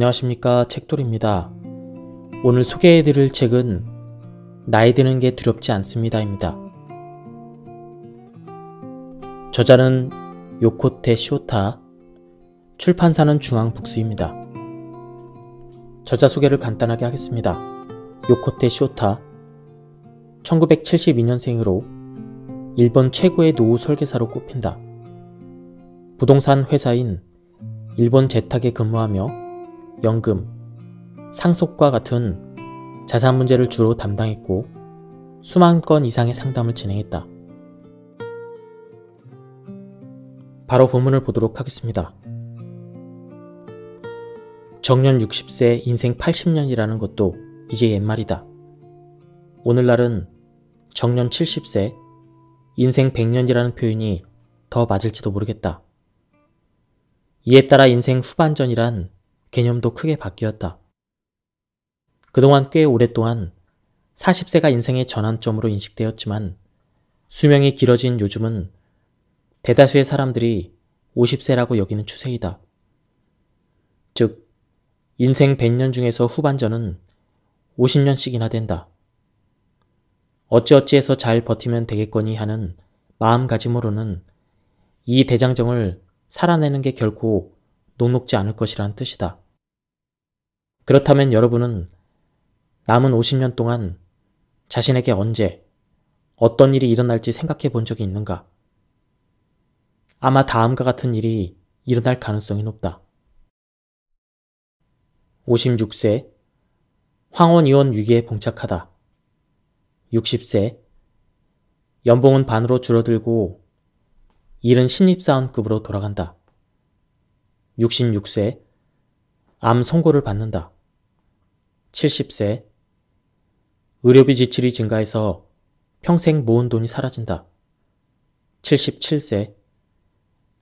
안녕하십니까 책돌입니다. 오늘 소개해드릴 책은 나이 드는 게 두렵지 않습니다입니다. 저자는 요코테 시오타, 출판사는 중앙북스입니다. 저자 소개를 간단하게 하겠습니다. 요코테 시오타, 1972년생으로 일본 최고의 노후 설계사로 꼽힌다. 부동산 회사인 일본 제탁에 근무하며 연금, 상속과 같은 자산 문제를 주로 담당했고 수만 건 이상의 상담을 진행했다. 바로 본문을 보도록 하겠습니다. 정년 60세 인생 80년이라는 것도 이제 옛말이다. 오늘날은 정년 70세 인생 100년이라는 표현이 더 맞을지도 모르겠다. 이에 따라 인생 후반전이란 개념도 크게 바뀌었다. 그동안 꽤 오랫동안 40세가 인생의 전환점으로 인식되었지만 수명이 길어진 요즘은 대다수의 사람들이 50세라고 여기는 추세이다. 즉, 인생 100년 중에서 후반전은 50년씩이나 된다. 어찌어찌해서 잘 버티면 되겠거니 하는 마음가짐으로는 이 대장정을 살아내는 게 결코 녹록지 않을 것이란 뜻이다. 그렇다면 여러분은 남은 50년 동안 자신에게 언제, 어떤 일이 일어날지 생각해 본 적이 있는가? 아마 다음과 같은 일이 일어날 가능성이 높다. 56세 황혼이혼 위기에 봉착하다. 60세 연봉은 반으로 줄어들고 일은 신입사원급으로 돌아간다. 66세 암 선고를 받는다. 70세 의료비 지출이 증가해서 평생 모은 돈이 사라진다. 77세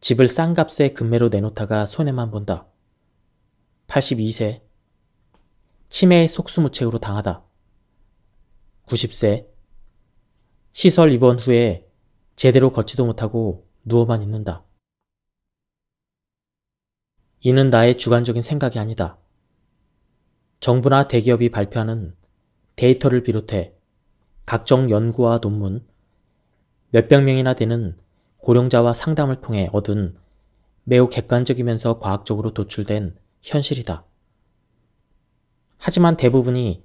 집을 싼 값에 금매로 내놓다가 손해만 본다. 82세 치매의 속수무책으로 당하다. 90세 시설 입원 후에 제대로 걷지도 못하고 누워만 있는다. 이는 나의 주관적인 생각이 아니다. 정부나 대기업이 발표하는 데이터를 비롯해 각종 연구와 논문, 몇백 명이나 되는 고령자와 상담을 통해 얻은 매우 객관적이면서 과학적으로 도출된 현실이다. 하지만 대부분이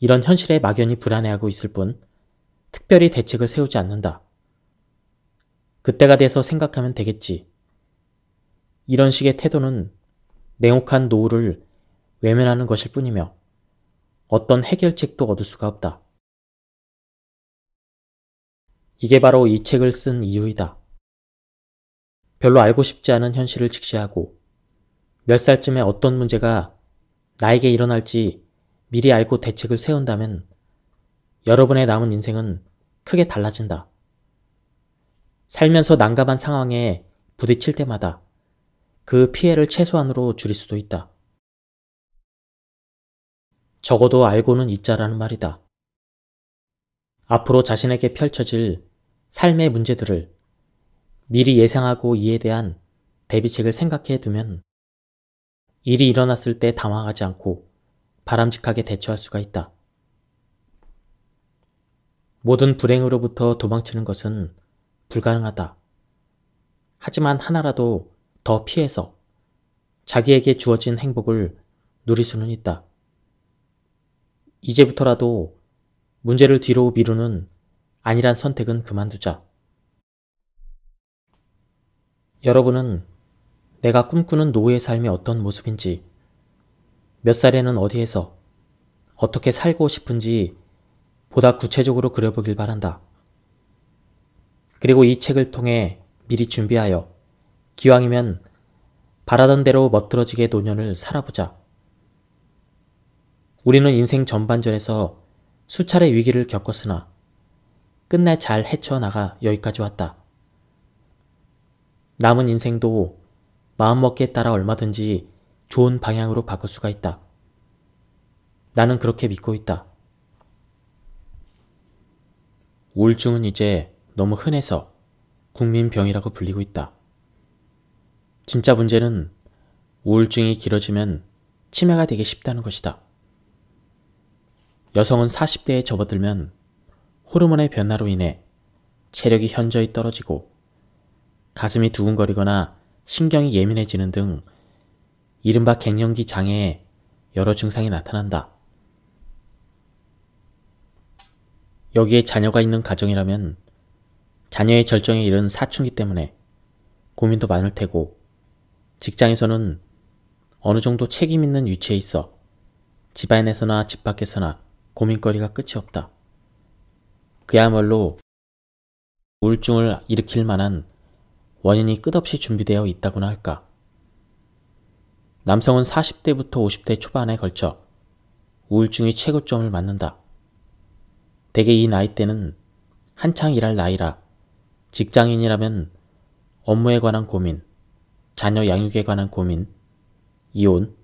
이런 현실에 막연히 불안해하고 있을 뿐 특별히 대책을 세우지 않는다. 그때가 돼서 생각하면 되겠지. 이런 식의 태도는 냉혹한 노후를 외면하는 것일 뿐이며 어떤 해결책도 얻을 수가 없다. 이게 바로 이 책을 쓴 이유이다. 별로 알고 싶지 않은 현실을 직시하고 몇 살쯤에 어떤 문제가 나에게 일어날지 미리 알고 대책을 세운다면 여러분의 남은 인생은 크게 달라진다. 살면서 난감한 상황에 부딪힐 때마다 그 피해를 최소한으로 줄일 수도 있다. 적어도 알고는 있자라는 말이다. 앞으로 자신에게 펼쳐질 삶의 문제들을 미리 예상하고 이에 대한 대비책을 생각해 두면 일이 일어났을 때 당황하지 않고 바람직하게 대처할 수가 있다. 모든 불행으로부터 도망치는 것은 불가능하다. 하지만 하나라도 더 피해서 자기에게 주어진 행복을 누릴 수는 있다. 이제부터라도 문제를 뒤로 미루는 아니란 선택은 그만두자. 여러분은 내가 꿈꾸는 노후의 삶이 어떤 모습인지, 몇 살에는 어디에서, 어떻게 살고 싶은지 보다 구체적으로 그려보길 바란다. 그리고 이 책을 통해 미리 준비하여 기왕이면 바라던 대로 멋들어지게 노년을 살아보자. 우리는 인생 전반전에서 수차례 위기를 겪었으나 끝내 잘 헤쳐나가 여기까지 왔다. 남은 인생도 마음먹기에 따라 얼마든지 좋은 방향으로 바꿀 수가 있다. 나는 그렇게 믿고 있다. 우울증은 이제 너무 흔해서 국민병이라고 불리고 있다. 진짜 문제는 우울증이 길어지면 치매가 되기 쉽다는 것이다. 여성은 40대에 접어들면 호르몬의 변화로 인해 체력이 현저히 떨어지고 가슴이 두근거리거나 신경이 예민해지는 등 이른바 갱년기 장애에 여러 증상이 나타난다. 여기에 자녀가 있는 가정이라면 자녀의 절정에 이른 사춘기 때문에 고민도 많을 테고 직장에서는 어느 정도 책임 있는 위치에 있어 집안에서나 집 밖에서나 고민거리가 끝이 없다. 그야말로 우울증을 일으킬 만한 원인이 끝없이 준비되어 있다고나 할까. 남성은 40대부터 50대 초반에 걸쳐 우울증이 최고점을 맞는다. 대개 이 나이 때는 한창 일할 나이라 직장인이라면 업무에 관한 고민, 자녀 양육에 관한 고민, 이혼,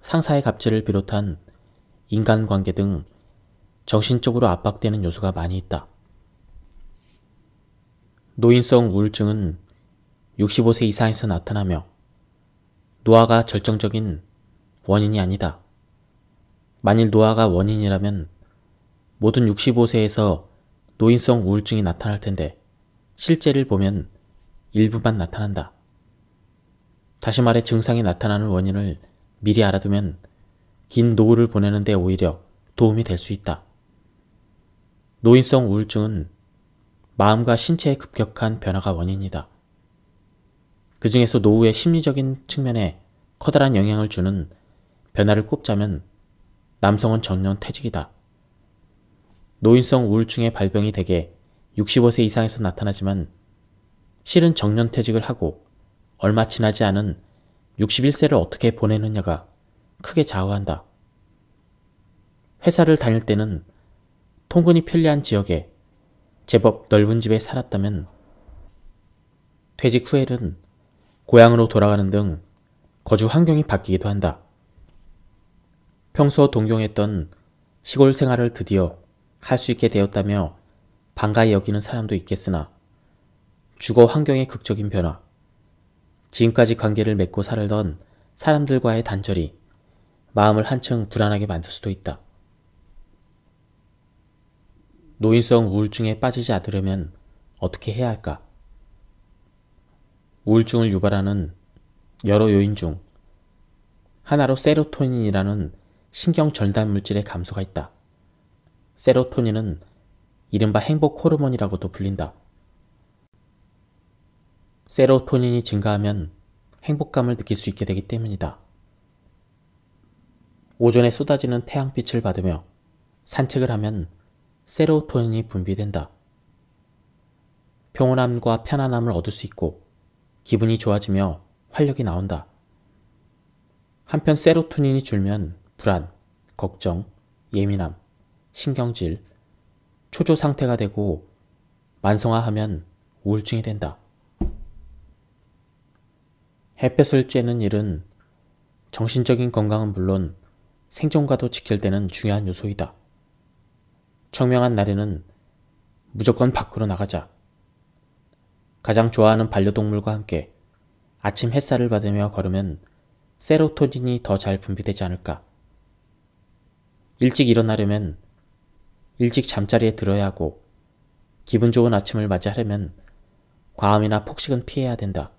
상사의 갑질을 비롯한 인간관계 등 정신적으로 압박되는 요소가 많이 있다. 노인성 우울증은 65세 이상에서 나타나며 노화가 절정적인 원인이 아니다. 만일 노화가 원인이라면 모든 65세에서 노인성 우울증이 나타날 텐데 실제를 보면 일부만 나타난다. 다시 말해 증상이 나타나는 원인을 미리 알아두면 긴 노후를 보내는 데 오히려 도움이 될 수 있다. 노인성 우울증은 마음과 신체의 급격한 변화가 원인이다. 그 중에서 노후의 심리적인 측면에 커다란 영향을 주는 변화를 꼽자면 남성은 정년 퇴직이다. 노인성 우울증의 발병이 대개 65세 이상에서 나타나지만 실은 정년 퇴직을 하고 얼마 지나지 않은 61세를 어떻게 보내느냐가 크게 좌우한다. 회사를 다닐 때는 통근이 편리한 지역에 제법 넓은 집에 살았다면 퇴직 후에는 고향으로 돌아가는 등 거주 환경이 바뀌기도 한다. 평소 동경했던 시골 생활을 드디어 할 수 있게 되었다며 반가이 여기는 사람도 있겠으나 주거 환경의 극적인 변화, 지금까지 관계를 맺고 살던 사람들과의 단절이 마음을 한층 불안하게 만들 수도 있다. 노인성 우울증에 빠지지 않으려면 어떻게 해야 할까? 우울증을 유발하는 여러 요인 중 하나로 세로토닌이라는 신경 전단 물질의 감소가 있다. 세로토닌은 이른바 행복 호르몬이라고도 불린다. 세로토닌이 증가하면 행복감을 느낄 수 있게 되기 때문이다. 오전에 쏟아지는 태양빛을 받으며 산책을 하면 세로토닌이 분비된다. 평온함과 편안함을 얻을 수 있고 기분이 좋아지며 활력이 나온다. 한편 세로토닌이 줄면 불안, 걱정, 예민함, 신경질, 초조 상태가 되고 만성화하면 우울증이 된다. 햇볕을 쬐는 일은 정신적인 건강은 물론 생존과도 지킬 때는 중요한 요소이다. 청명한 날에는 무조건 밖으로 나가자. 가장 좋아하는 반려동물과 함께 아침 햇살을 받으며 걸으면 세로토닌이 더 잘 분비되지 않을까. 일찍 일어나려면 일찍 잠자리에 들어야 하고 기분 좋은 아침을 맞이하려면 과음이나 폭식은 피해야 된다.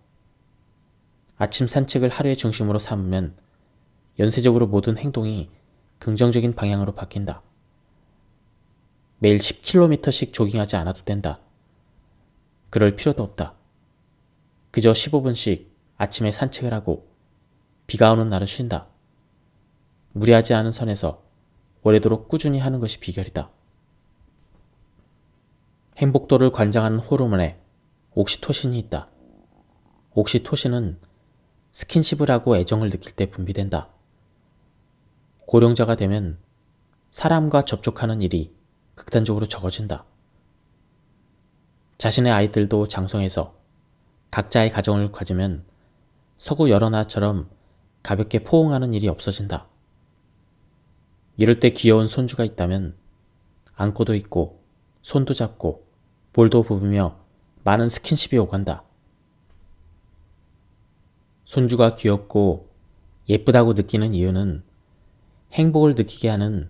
아침 산책을 하루의 중심으로 삼으면 연쇄적으로 모든 행동이 긍정적인 방향으로 바뀐다. 매일 10km씩 조깅하지 않아도 된다. 그럴 필요도 없다. 그저 15분씩 아침에 산책을 하고 비가 오는 날은 쉰다. 무리하지 않은 선에서 오래도록 꾸준히 하는 것이 비결이다. 행복도를 관장하는 호르몬에 옥시토신이 있다. 옥시토신은 스킨십을 하고 애정을 느낄 때 분비된다. 고령자가 되면 사람과 접촉하는 일이 극단적으로 적어진다. 자신의 아이들도 장성해서 각자의 가정을 가지면 서구 여러 나처럼 라 가볍게 포옹하는 일이 없어진다. 이럴 때 귀여운 손주가 있다면 안고도 있고 손도 잡고 볼도 부으며 많은 스킨십이 오간다. 손주가 귀엽고 예쁘다고 느끼는 이유는 행복을 느끼게 하는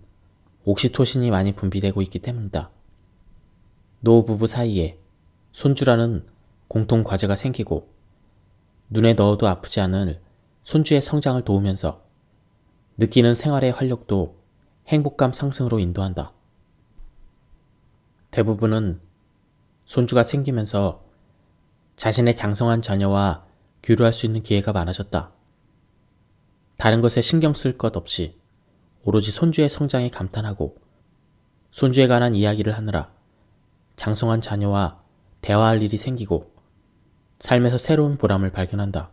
옥시토신이 많이 분비되고 있기 때문이다. 노부부 사이에 손주라는 공통 과제가 생기고 눈에 넣어도 아프지 않을 손주의 성장을 도우면서 느끼는 생활의 활력도 행복감 상승으로 인도한다. 대부분은 손주가 생기면서 자신의 장성한 자녀와 교류할 수 있는 기회가 많아졌다. 다른 것에 신경 쓸 것 없이 오로지 손주의 성장에 감탄하고 손주에 관한 이야기를 하느라 장성한 자녀와 대화할 일이 생기고 삶에서 새로운 보람을 발견한다.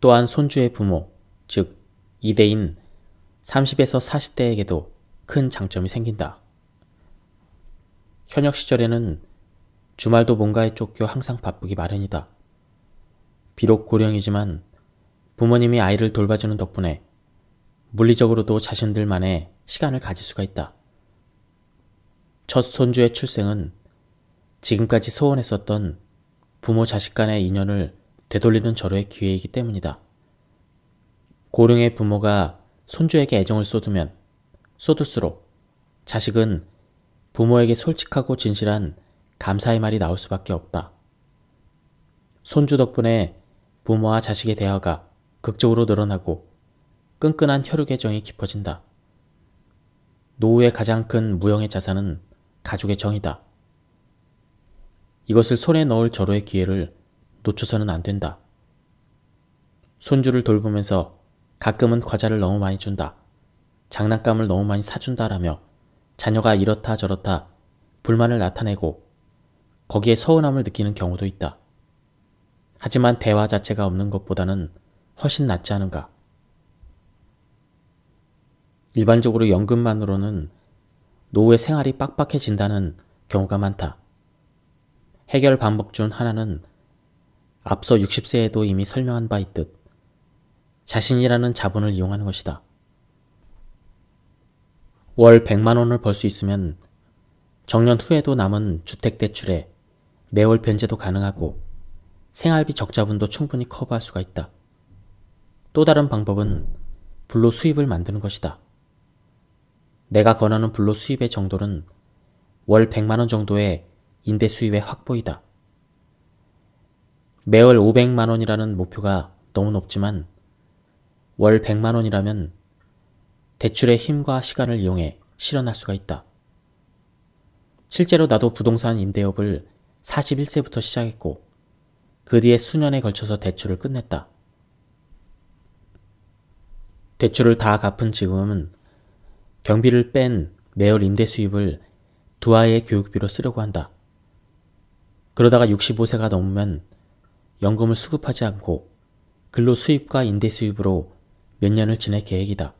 또한 손주의 부모, 즉 이대인 30에서 40대에게도 큰 장점이 생긴다. 현역 시절에는 주말도 뭔가에 쫓겨 항상 바쁘기 마련이다. 비록 고령이지만 부모님이 아이를 돌봐주는 덕분에 물리적으로도 자신들만의 시간을 가질 수가 있다. 첫 손주의 출생은 지금까지 소원했었던 부모 자식 간의 인연을 되돌리는 절호의 기회이기 때문이다. 고령의 부모가 손주에게 애정을 쏟으면 쏟을수록 자식은 부모에게 솔직하고 진실한 감사의 말이 나올 수밖에 없다. 손주 덕분에 부모와 자식의 대화가 극적으로 늘어나고 끈끈한 혈육의 정이 깊어진다. 노후의 가장 큰 무형의 자산은 가족의 정이다. 이것을 손에 넣을 절호의 기회를 놓쳐서는 안 된다. 손주를 돌보면서 가끔은 과자를 너무 많이 준다. 장난감을 너무 많이 사준다라며 자녀가 이렇다 저렇다 불만을 나타내고 거기에 서운함을 느끼는 경우도 있다. 하지만 대화 자체가 없는 것보다는 훨씬 낫지 않은가. 일반적으로 연금만으로는 노후의 생활이 빡빡해진다는 경우가 많다. 해결 방법 중 하나는 앞서 60세에도 이미 설명한 바 있듯 자신이라는 자본을 이용하는 것이다. 월 100만 원을 벌 수 있으면 정년 후에도 남은 주택 대출에 매월 변제도 가능하고 생활비 적자분도 충분히 커버할 수가 있다. 또 다른 방법은 불로 수입을 만드는 것이다. 내가 권하는 불로 수입의 정도는 월 100만원 정도의 임대 수입의 확보이다. 매월 500만원이라는 목표가 너무 높지만 월 100만원이라면 대출의 힘과 시간을 이용해 실현할 수가 있다. 실제로 나도 부동산 임대업을 41세부터 시작했고 그 뒤에 수년에 걸쳐서 대출을 끝냈다. 대출을 다 갚은 지금은 경비를 뺀 매월 임대 수입을 두 아이의 교육비로 쓰려고 한다. 그러다가 65세가 넘으면 연금을 수급하지 않고 근로 수입과 임대 수입으로 몇 년을 지낼 계획이다.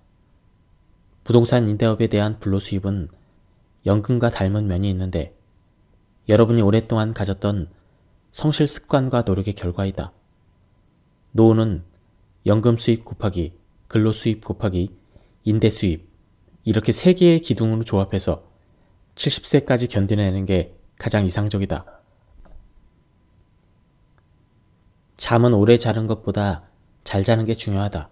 부동산 임대업에 대한 불로 수입은 연금과 닮은 면이 있는데 여러분이 오랫동안 가졌던 성실 습관과 노력의 결과이다. 노후는 연금 수입 곱하기, 근로 수입 곱하기, 인대 수입, 이렇게 세 개의 기둥으로 조합해서 70세까지 견뎌내는 게 가장 이상적이다. 잠은 오래 자는 것보다 잘 자는 게 중요하다.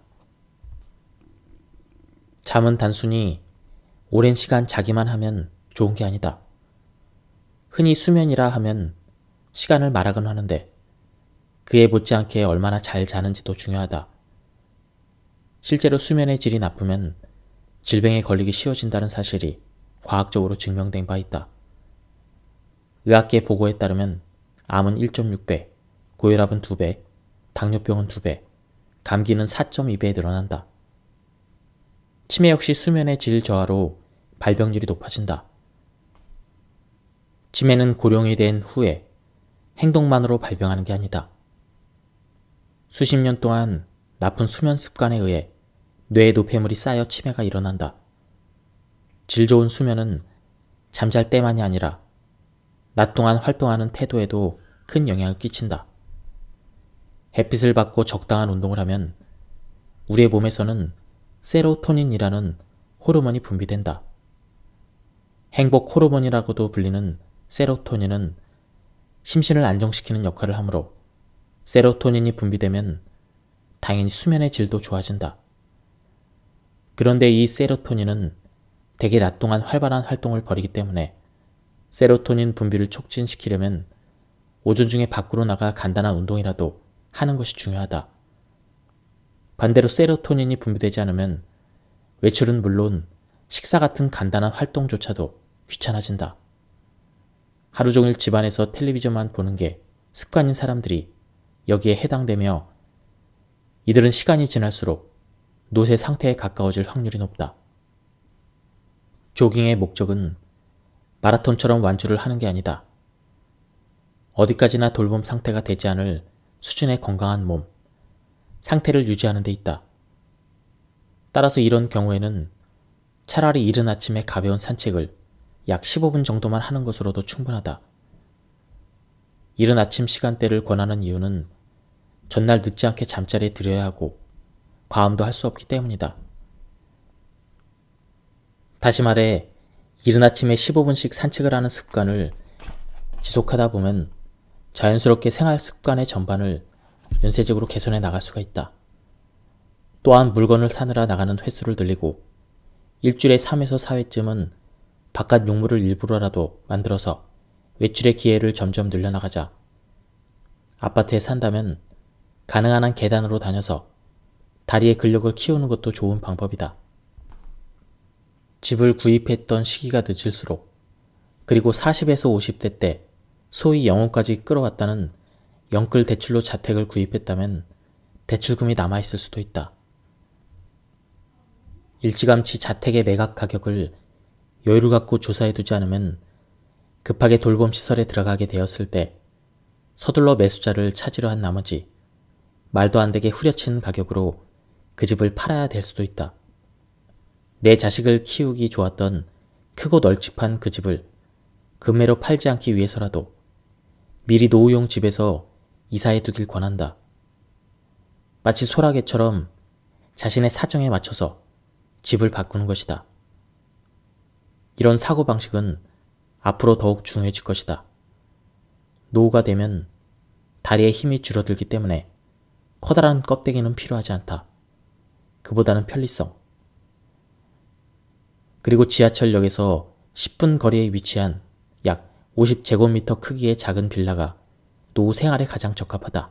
잠은 단순히 오랜 시간 자기만 하면 좋은 게 아니다. 흔히 수면이라 하면 시간을 말하곤 하는데 그에 못지않게 얼마나 잘 자는지도 중요하다. 실제로 수면의 질이 나쁘면 질병에 걸리기 쉬워진다는 사실이 과학적으로 증명된 바 있다. 의학계 보고에 따르면 암은 1.6배, 고혈압은 2배, 당뇨병은 2배, 감기는 4.2배에 늘어난다. 치매 역시 수면의 질 저하로 발병률이 높아진다. 치매는 고령이 된 후에 행동만으로 발병하는 게 아니다. 수십 년 동안 나쁜 수면 습관에 의해 뇌에 노폐물이 쌓여 치매가 일어난다. 질 좋은 수면은 잠잘 때만이 아니라 낮 동안 활동하는 태도에도 큰 영향을 끼친다. 햇빛을 받고 적당한 운동을 하면 우리의 몸에서는 세로토닌이라는 호르몬이 분비된다. 행복 호르몬이라고도 불리는 세로토닌은 심신을 안정시키는 역할을 하므로 세로토닌이 분비되면 당연히 수면의 질도 좋아진다. 그런데 이 세로토닌은 대개 낮 동안 활발한 활동을 벌이기 때문에 세로토닌 분비를 촉진시키려면 오전 중에 밖으로 나가 간단한 운동이라도 하는 것이 중요하다. 반대로 세로토닌이 분비되지 않으면 외출은 물론 식사 같은 간단한 활동조차도 귀찮아진다. 하루 종일 집안에서 텔레비전만 보는 게 습관인 사람들이 여기에 해당되며 이들은 시간이 지날수록 노쇠 상태에 가까워질 확률이 높다. 조깅의 목적은 마라톤처럼 완주를 하는 게 아니다. 어디까지나 돌봄 상태가 되지 않을 수준의 건강한 몸, 상태를 유지하는 데 있다. 따라서 이런 경우에는 차라리 이른 아침에 가벼운 산책을 약 15분 정도만 하는 것으로도 충분하다. 이른 아침 시간대를 권하는 이유는 전날 늦지 않게 잠자리에 들여야 하고 과음도 할 수 없기 때문이다. 다시 말해 이른 아침에 15분씩 산책을 하는 습관을 지속하다 보면 자연스럽게 생활 습관의 전반을 연쇄적으로 개선해 나갈 수가 있다. 또한 물건을 사느라 나가는 횟수를 늘리고 일주일에 3에서 4회쯤은 바깥 용물을 일부러라도 만들어서 외출의 기회를 점점 늘려나가자. 아파트에 산다면 가능한 한 계단으로 다녀서 다리의 근력을 키우는 것도 좋은 방법이다. 집을 구입했던 시기가 늦을수록 그리고 40에서 50대 때 소위 영혼까지 끌어왔다는 영끌 대출로 자택을 구입했다면 대출금이 남아있을 수도 있다. 일찌감치 자택의 매각 가격을 여유를 갖고 조사해두지 않으면 급하게 돌봄 시설에 들어가게 되었을 때 서둘러 매수자를 찾으려 한 나머지 말도 안 되게 후려친 가격으로 그 집을 팔아야 될 수도 있다. 내 자식을 키우기 좋았던 크고 널찍한 그 집을 금매로 팔지 않기 위해서라도 미리 노후용 집에서 이사해 두길 권한다. 마치 소라게처럼 자신의 사정에 맞춰서 집을 바꾸는 것이다. 이런 사고방식은 앞으로 더욱 중요해질 것이다. 노후가 되면 다리에 힘이 줄어들기 때문에 커다란 껍데기는 필요하지 않다. 그보다는 편리성. 그리고 지하철역에서 10분 거리에 위치한 약 50제곱미터 크기의 작은 빌라가 노후 생활에 가장 적합하다.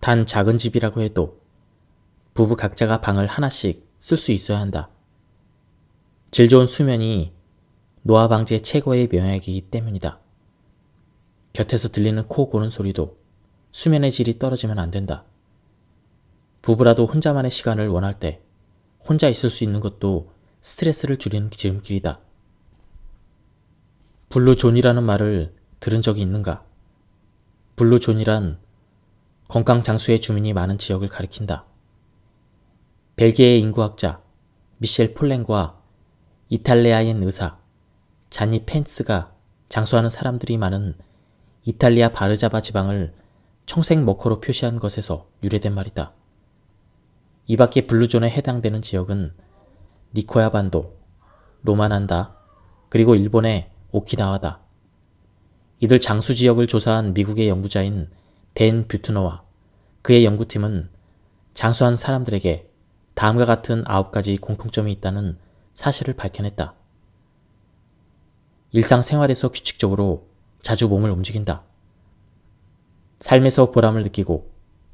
단 작은 집이라고 해도 부부 각자가 방을 하나씩 쓸 수 있어야 한다. 질 좋은 수면이 노화 방지의 최고의 명약이기 때문이다. 곁에서 들리는 코 고는 소리도 수면의 질이 떨어지면 안 된다. 부부라도 혼자만의 시간을 원할 때 혼자 있을 수 있는 것도 스트레스를 줄이는 지름길이다. 블루존이라는 말을 들은 적이 있는가? 블루존이란 건강 장수의 주민이 많은 지역을 가리킨다. 벨기에의 인구학자 미셸 폴렌과 이탈리아인 의사 자니 펜스가 장수하는 사람들이 많은 이탈리아 바르자바 지방을 청색 머커로 표시한 것에서 유래된 말이다. 이 밖에 블루존에 해당되는 지역은 니코야 반도, 로마난다, 그리고 일본의 오키나와다. 이들 장수 지역을 조사한 미국의 연구자인 댄 뷰트너와 그의 연구팀은 장수한 사람들에게 다음과 같은 아홉 가지 공통점이 있다는 사실을 밝혀냈다. 일상생활에서 규칙적으로 자주 몸을 움직인다. 삶에서 보람을 느끼고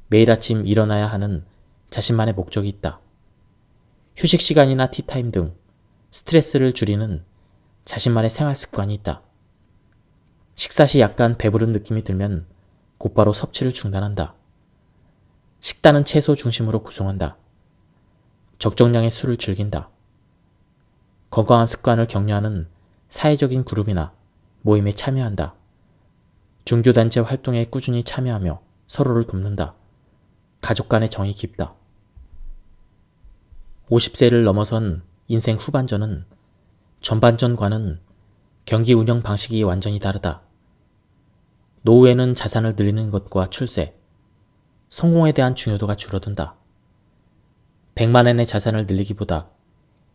매일 아침 일어나야 하는 자신만의 목적이 있다. 휴식 시간이나 티타임 등 스트레스를 줄이는 자신만의 생활 습관이 있다. 식사 시 약간 배부른 느낌이 들면 곧바로 섭취를 중단한다. 식단은 채소 중심으로 구성한다. 적정량의 술을 즐긴다. 건강한 습관을 격려하는 사회적인 그룹이나 모임에 참여한다. 종교단체 활동에 꾸준히 참여하며 서로를 돕는다. 가족 간의 정이 깊다. 50세를 넘어선 인생 후반전은 전반전과는 경기 운영 방식이 완전히 다르다. 노후에는 자산을 늘리는 것과 출세, 성공에 대한 중요도가 줄어든다. 100만엔의 자산을 늘리기보다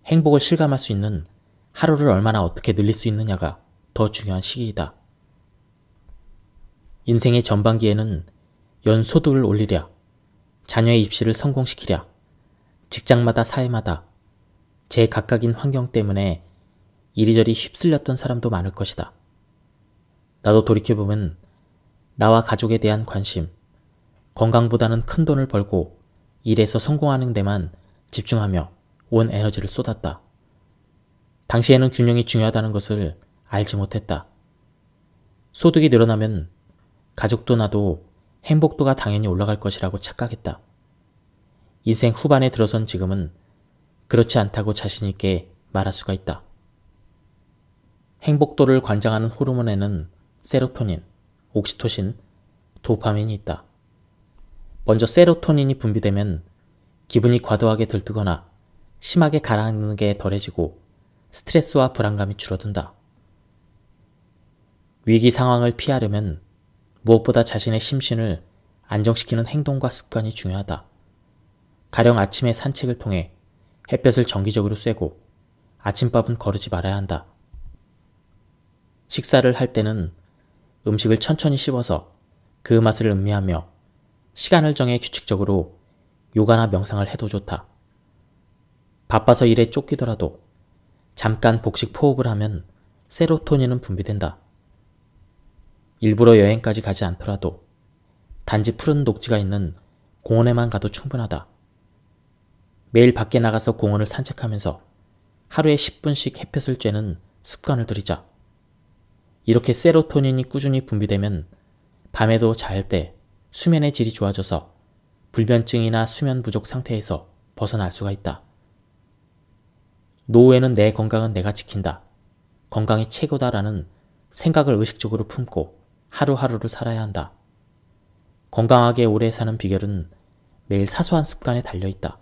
행복을 실감할 수 있는 하루를 얼마나 어떻게 늘릴 수 있느냐가 더 중요한 시기이다. 인생의 전반기에는 연소득을 올리랴, 자녀의 입시를 성공시키랴, 직장마다 사회마다 제 각각인 환경 때문에 이리저리 휩쓸렸던 사람도 많을 것이다. 나도 돌이켜보면 나와 가족에 대한 관심, 건강보다는 큰 돈을 벌고 일에서 성공하는 데만 집중하며 온 에너지를 쏟았다. 당시에는 균형이 중요하다는 것을 알지 못했다. 소득이 늘어나면 가족도 나도 행복도가 당연히 올라갈 것이라고 착각했다. 인생 후반에 들어선 지금은 그렇지 않다고 자신있게 말할 수가 있다. 행복도를 관장하는 호르몬에는 세로토닌, 옥시토신, 도파민이 있다. 먼저 세로토닌이 분비되면 기분이 과도하게 들뜨거나 심하게 가라앉는 게 덜해지고 스트레스와 불안감이 줄어든다. 위기 상황을 피하려면 무엇보다 자신의 심신을 안정시키는 행동과 습관이 중요하다. 가령 아침에 산책을 통해 햇볕을 정기적으로 쐬고 아침밥은 거르지 말아야 한다. 식사를 할 때는 음식을 천천히 씹어서 그 맛을 음미하며 시간을 정해 규칙적으로 요가나 명상을 해도 좋다. 바빠서 일에 쫓기더라도 잠깐 복식 포흡을 하면 세로토닌은 분비된다. 일부러 여행까지 가지 않더라도 단지 푸른 녹지가 있는 공원에만 가도 충분하다. 매일 밖에 나가서 공원을 산책하면서 하루에 10분씩 햇볕을 쬐는 습관을 들이자. 이렇게 세로토닌이 꾸준히 분비되면 밤에도 잘 때 수면의 질이 좋아져서 불면증이나 수면 부족 상태에서 벗어날 수가 있다. 노후에는 내 건강은 내가 지킨다. 건강이 최고다라는 생각을 의식적으로 품고 하루하루를 살아야 한다. 건강하게 오래 사는 비결은 매일 사소한 습관에 달려있다.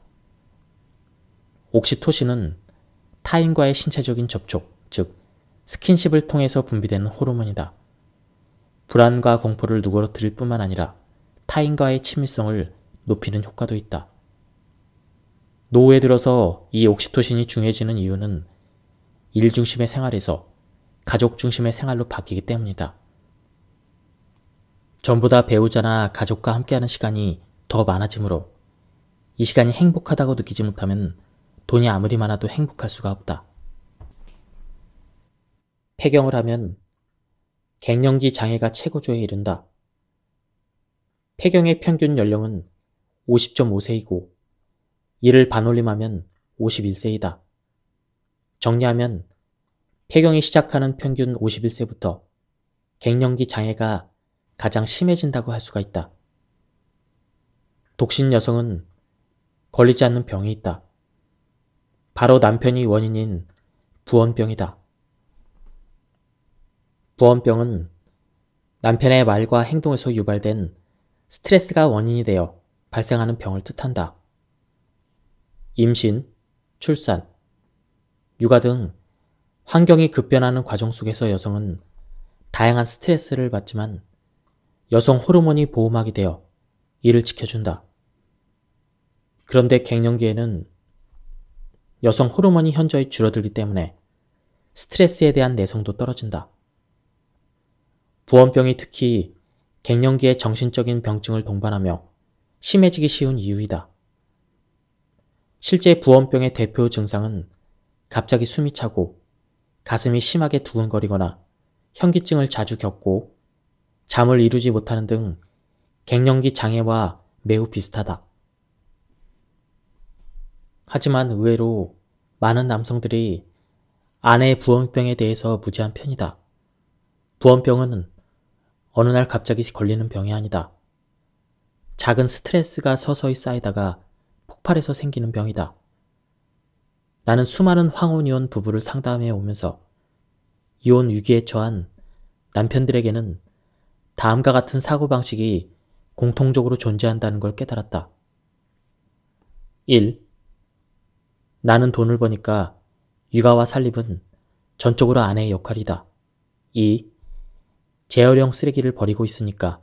옥시토신은 타인과의 신체적인 접촉, 즉 스킨십을 통해서 분비되는 호르몬이다. 불안과 공포를 누그러뜨릴 뿐만 아니라 타인과의 친밀성을 높이는 효과도 있다. 노후에 들어서 이 옥시토신이 중요해지는 이유는 일 중심의 생활에서 가족 중심의 생활로 바뀌기 때문이다. 전부다 배우자나 가족과 함께하는 시간이 더 많아지므로 이 시간이 행복하다고 느끼지 못하면 돈이 아무리 많아도 행복할 수가 없다. 폐경을 하면 갱년기 장애가 최고조에 이른다. 폐경의 평균 연령은 50.5세이고 이를 반올림하면 51세이다. 정리하면 폐경이 시작하는 평균 51세부터 갱년기 장애가 가장 심해진다고 할 수가 있다. 독신 여성은 걸리지 않는 병이 있다. 바로 남편이 원인인 부원병이다. 부원병은 남편의 말과 행동에서 유발된 스트레스가 원인이 되어 발생하는 병을 뜻한다. 임신, 출산, 육아 등 환경이 급변하는 과정 속에서 여성은 다양한 스트레스를 받지만 여성 호르몬이 보호막이 되어 이를 지켜준다. 그런데 갱년기에는 여성 호르몬이 현저히 줄어들기 때문에 스트레스에 대한 내성도 떨어진다. 부원병이 특히 갱년기의 정신적인 병증을 동반하며 심해지기 쉬운 이유이다. 실제 부원병의 대표 증상은 갑자기 숨이 차고 가슴이 심하게 두근거리거나 현기증을 자주 겪고 잠을 이루지 못하는 등 갱년기 장애와 매우 비슷하다. 하지만 의외로 많은 남성들이 아내의 부원병에 대해서 무지한 편이다. 부원병은 어느 날 갑자기 걸리는 병이 아니다. 작은 스트레스가 서서히 쌓이다가 폭발해서 생기는 병이다. 나는 수많은 황혼이혼 부부를 상담해 오면서 이혼 위기에 처한 남편들에게는 다음과 같은 사고방식이 공통적으로 존재한다는 걸 깨달았다. 1. 나는 돈을 버니까 육아와 살림은 전적으로 아내의 역할이다. 2. 재활용 쓰레기를 버리고 있으니까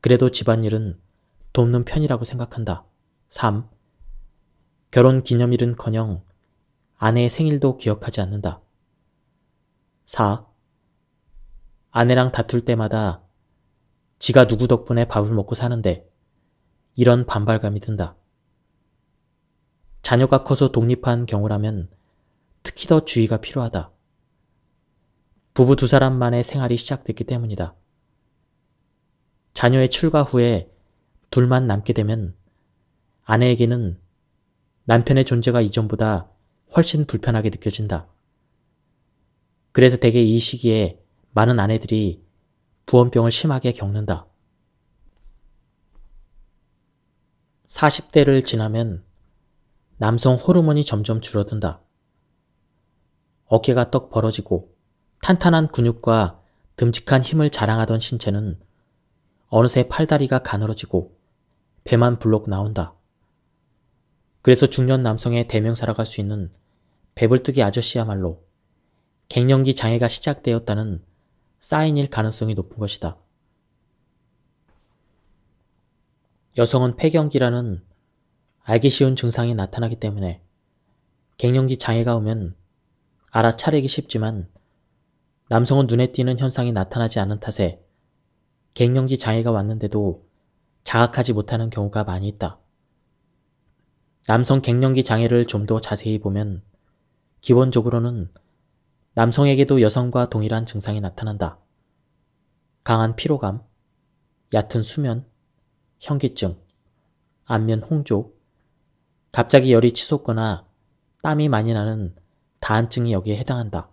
그래도 집안일은 돕는 편이라고 생각한다. 3. 결혼 기념일은커녕 아내의 생일도 기억하지 않는다. 4. 아내랑 다툴 때마다 지가 누구 덕분에 밥을 먹고 사는데 이런 반발감이 든다. 자녀가 커서 독립한 경우라면 특히 더 주의가 필요하다. 부부 두 사람만의 생활이 시작됐기 때문이다. 자녀의 출가 후에 둘만 남게 되면 아내에게는 남편의 존재가 이전보다 훨씬 불편하게 느껴진다. 그래서 대개 이 시기에 많은 아내들이 부원병을 심하게 겪는다. 40대를 지나면 남성 호르몬이 점점 줄어든다. 어깨가 떡 벌어지고 탄탄한 근육과 듬직한 힘을 자랑하던 신체는 어느새 팔다리가 가늘어지고 배만 불록 나온다. 그래서 중년 남성의 대명사라갈수 있는 배불뚝이 아저씨야말로 갱년기 장애가 시작되었다는 사인일 가능성이 높은 것이다. 여성은 폐경기라는 알기 쉬운 증상이 나타나기 때문에 갱년기 장애가 오면 알아차리기 쉽지만 남성은 눈에 띄는 현상이 나타나지 않은 탓에 갱년기 장애가 왔는데도 자각하지 못하는 경우가 많이 있다. 남성 갱년기 장애를 좀 더 자세히 보면 기본적으로는 남성에게도 여성과 동일한 증상이 나타난다. 강한 피로감, 얕은 수면, 현기증, 안면 홍조, 갑자기 열이 치솟거나 땀이 많이 나는 다한증이 여기에 해당한다.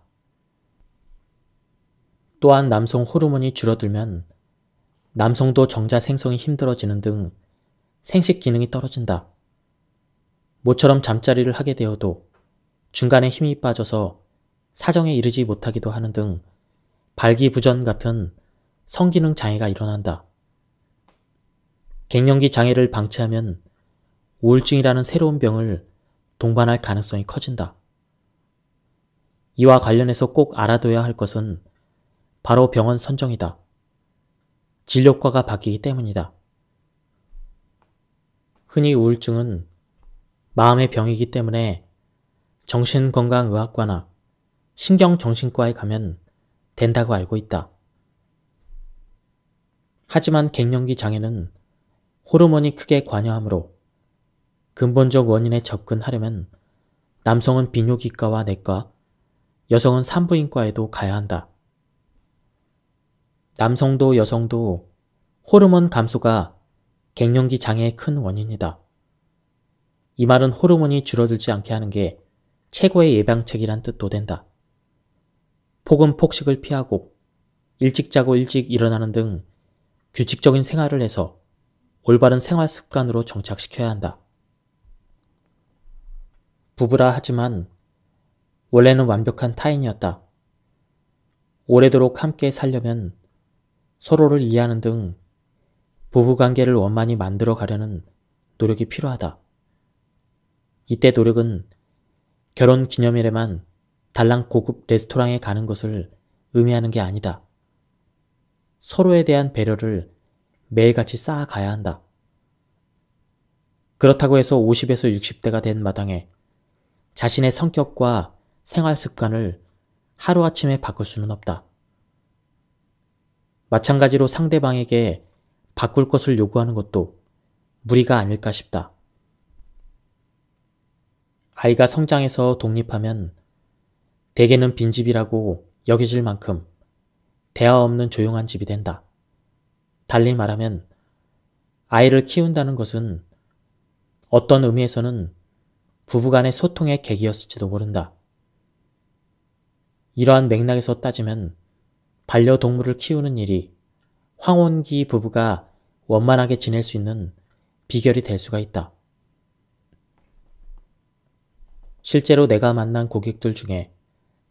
또한 남성 호르몬이 줄어들면 남성도 정자 생성이 힘들어지는 등 생식 기능이 떨어진다. 모처럼 잠자리를 하게 되어도 중간에 힘이 빠져서 사정에 이르지 못하기도 하는 등 발기부전 같은 성기능 장애가 일어난다. 갱년기 장애를 방치하면 우울증이라는 새로운 병을 동반할 가능성이 커진다. 이와 관련해서 꼭 알아둬야 할 것은 바로 병원 선정이다. 진료과가 바뀌기 때문이다. 흔히 우울증은 마음의 병이기 때문에 정신건강의학과나 신경정신과에 가면 된다고 알고 있다. 하지만 갱년기 장애는 호르몬이 크게 관여하므로 근본적 원인에 접근하려면 남성은 비뇨기과와 내과, 여성은 산부인과에도 가야 한다. 남성도 여성도 호르몬 감소가 갱년기 장애의 큰 원인이다. 이 말은 호르몬이 줄어들지 않게 하는 게 최고의 예방책이란 뜻도 된다. 폭은 폭식을 피하고 일찍 자고 일찍 일어나는 등 규칙적인 생활을 해서 올바른 생활 습관으로 정착시켜야 한다. 부부라 하지만 원래는 완벽한 타인이었다. 오래도록 함께 살려면 서로를 이해하는 등 부부관계를 원만히 만들어 가려는 노력이 필요하다. 이때 노력은 결혼 기념일에만 달랑 고급 레스토랑에 가는 것을 의미하는 게 아니다. 서로에 대한 배려를 매일같이 쌓아가야 한다. 그렇다고 해서 50에서 60대가 된 마당에 자신의 성격과 생활 습관을 하루아침에 바꿀 수는 없다. 마찬가지로 상대방에게 바꿀 것을 요구하는 것도 무리가 아닐까 싶다. 아이가 성장해서 독립하면 대개는 빈집이라고 여겨질 만큼 대화 없는 조용한 집이 된다. 달리 말하면 아이를 키운다는 것은 어떤 의미에서는 부부간의 소통의 계기였을지도 모른다. 이러한 맥락에서 따지면 반려동물을 키우는 일이 황혼기 부부가 원만하게 지낼 수 있는 비결이 될 수가 있다. 실제로 내가 만난 고객들 중에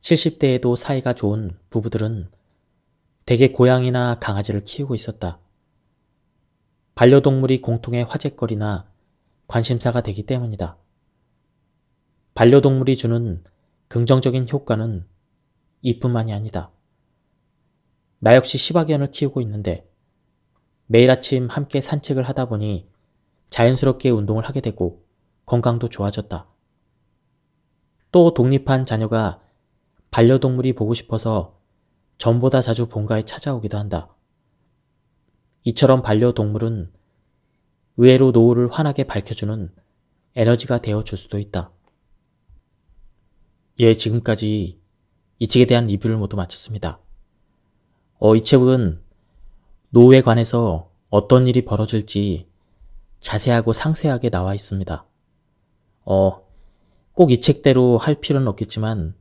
70대에도 사이가 좋은 부부들은 대개 고양이나 강아지를 키우고 있었다. 반려동물이 공통의 화제거리나 관심사가 되기 때문이다. 반려동물이 주는 긍정적인 효과는 이뿐만이 아니다. 나 역시 시바견을 키우고 있는데 매일 아침 함께 산책을 하다 보니 자연스럽게 운동을 하게 되고 건강도 좋아졌다. 또 독립한 자녀가 반려동물이 보고 싶어서 전보다 자주 본가에 찾아오기도 한다. 이처럼 반려동물은 의외로 노후를 환하게 밝혀주는 에너지가 되어줄 수도 있다. 예, 지금까지 이 책에 대한 리뷰를 모두 마쳤습니다. 어, 이 책은 노후에 관해서 어떤 일이 벌어질지 자세하고 상세하게 나와 있습니다. 어, 꼭이 책대로 할 필요는 없겠지만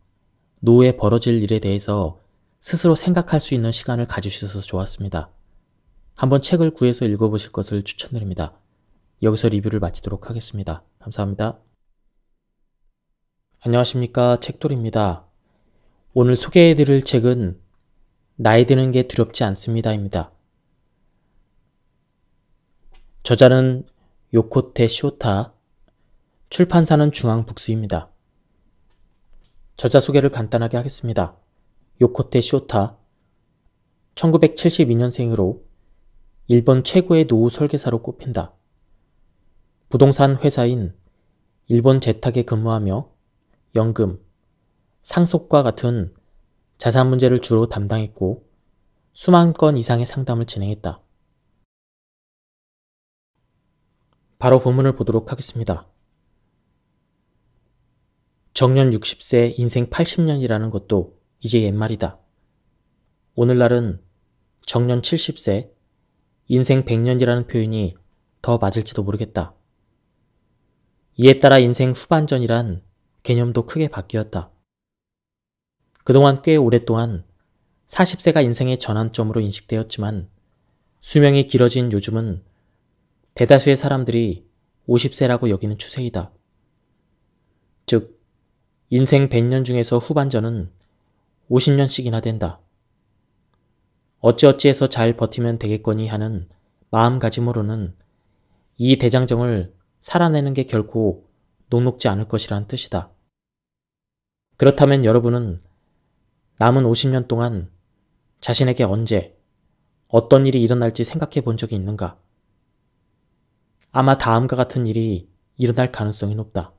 노후에 벌어질 일에 대해서 스스로 생각할 수 있는 시간을 가지셔서 좋았습니다. 한번 책을 구해서 읽어보실 것을 추천드립니다. 여기서 리뷰를 마치도록 하겠습니다. 감사합니다. 안녕하십니까 책돌입니다. 오늘 소개해드릴 책은 나이 드는 게 두렵지 않습니다입니다. 저자는 요코테 쇼타 출판사는 중앙북스입니다. 저자 소개를 간단하게 하겠습니다. 요코테 쇼타 1972년생으로 일본 최고의 노후 설계사로 꼽힌다. 부동산 회사인 일본 제탁에 근무하며 연금, 상속과 같은 자산 문제를 주로 담당했고 수만 건 이상의 상담을 진행했다. 바로 본문을 보도록 하겠습니다. 정년 60세 인생 80년이라는 것도 이제 옛말이다. 오늘날은 정년 70세, 인생 100년이라는 표현이 더 맞을지도 모르겠다. 이에 따라 인생 후반전이란 개념도 크게 바뀌었다. 그동안 꽤 오랫동안 40세가 인생의 전환점으로 인식되었지만 수명이 길어진 요즘은 대다수의 사람들이 50세라고 여기는 추세이다. 즉, 인생 100년 중에서 후반전은 50년씩이나 된다. 어찌어찌해서 잘 버티면 되겠거니 하는 마음가짐으로는 이 대장정을 살아내는 게 결코 녹록지 않을 것이란 뜻이다. 그렇다면 여러분은 남은 50년 동안 자신에게 언제 어떤 일이 일어날지 생각해 본 적이 있는가? 아마 다음과 같은 일이 일어날 가능성이 높다.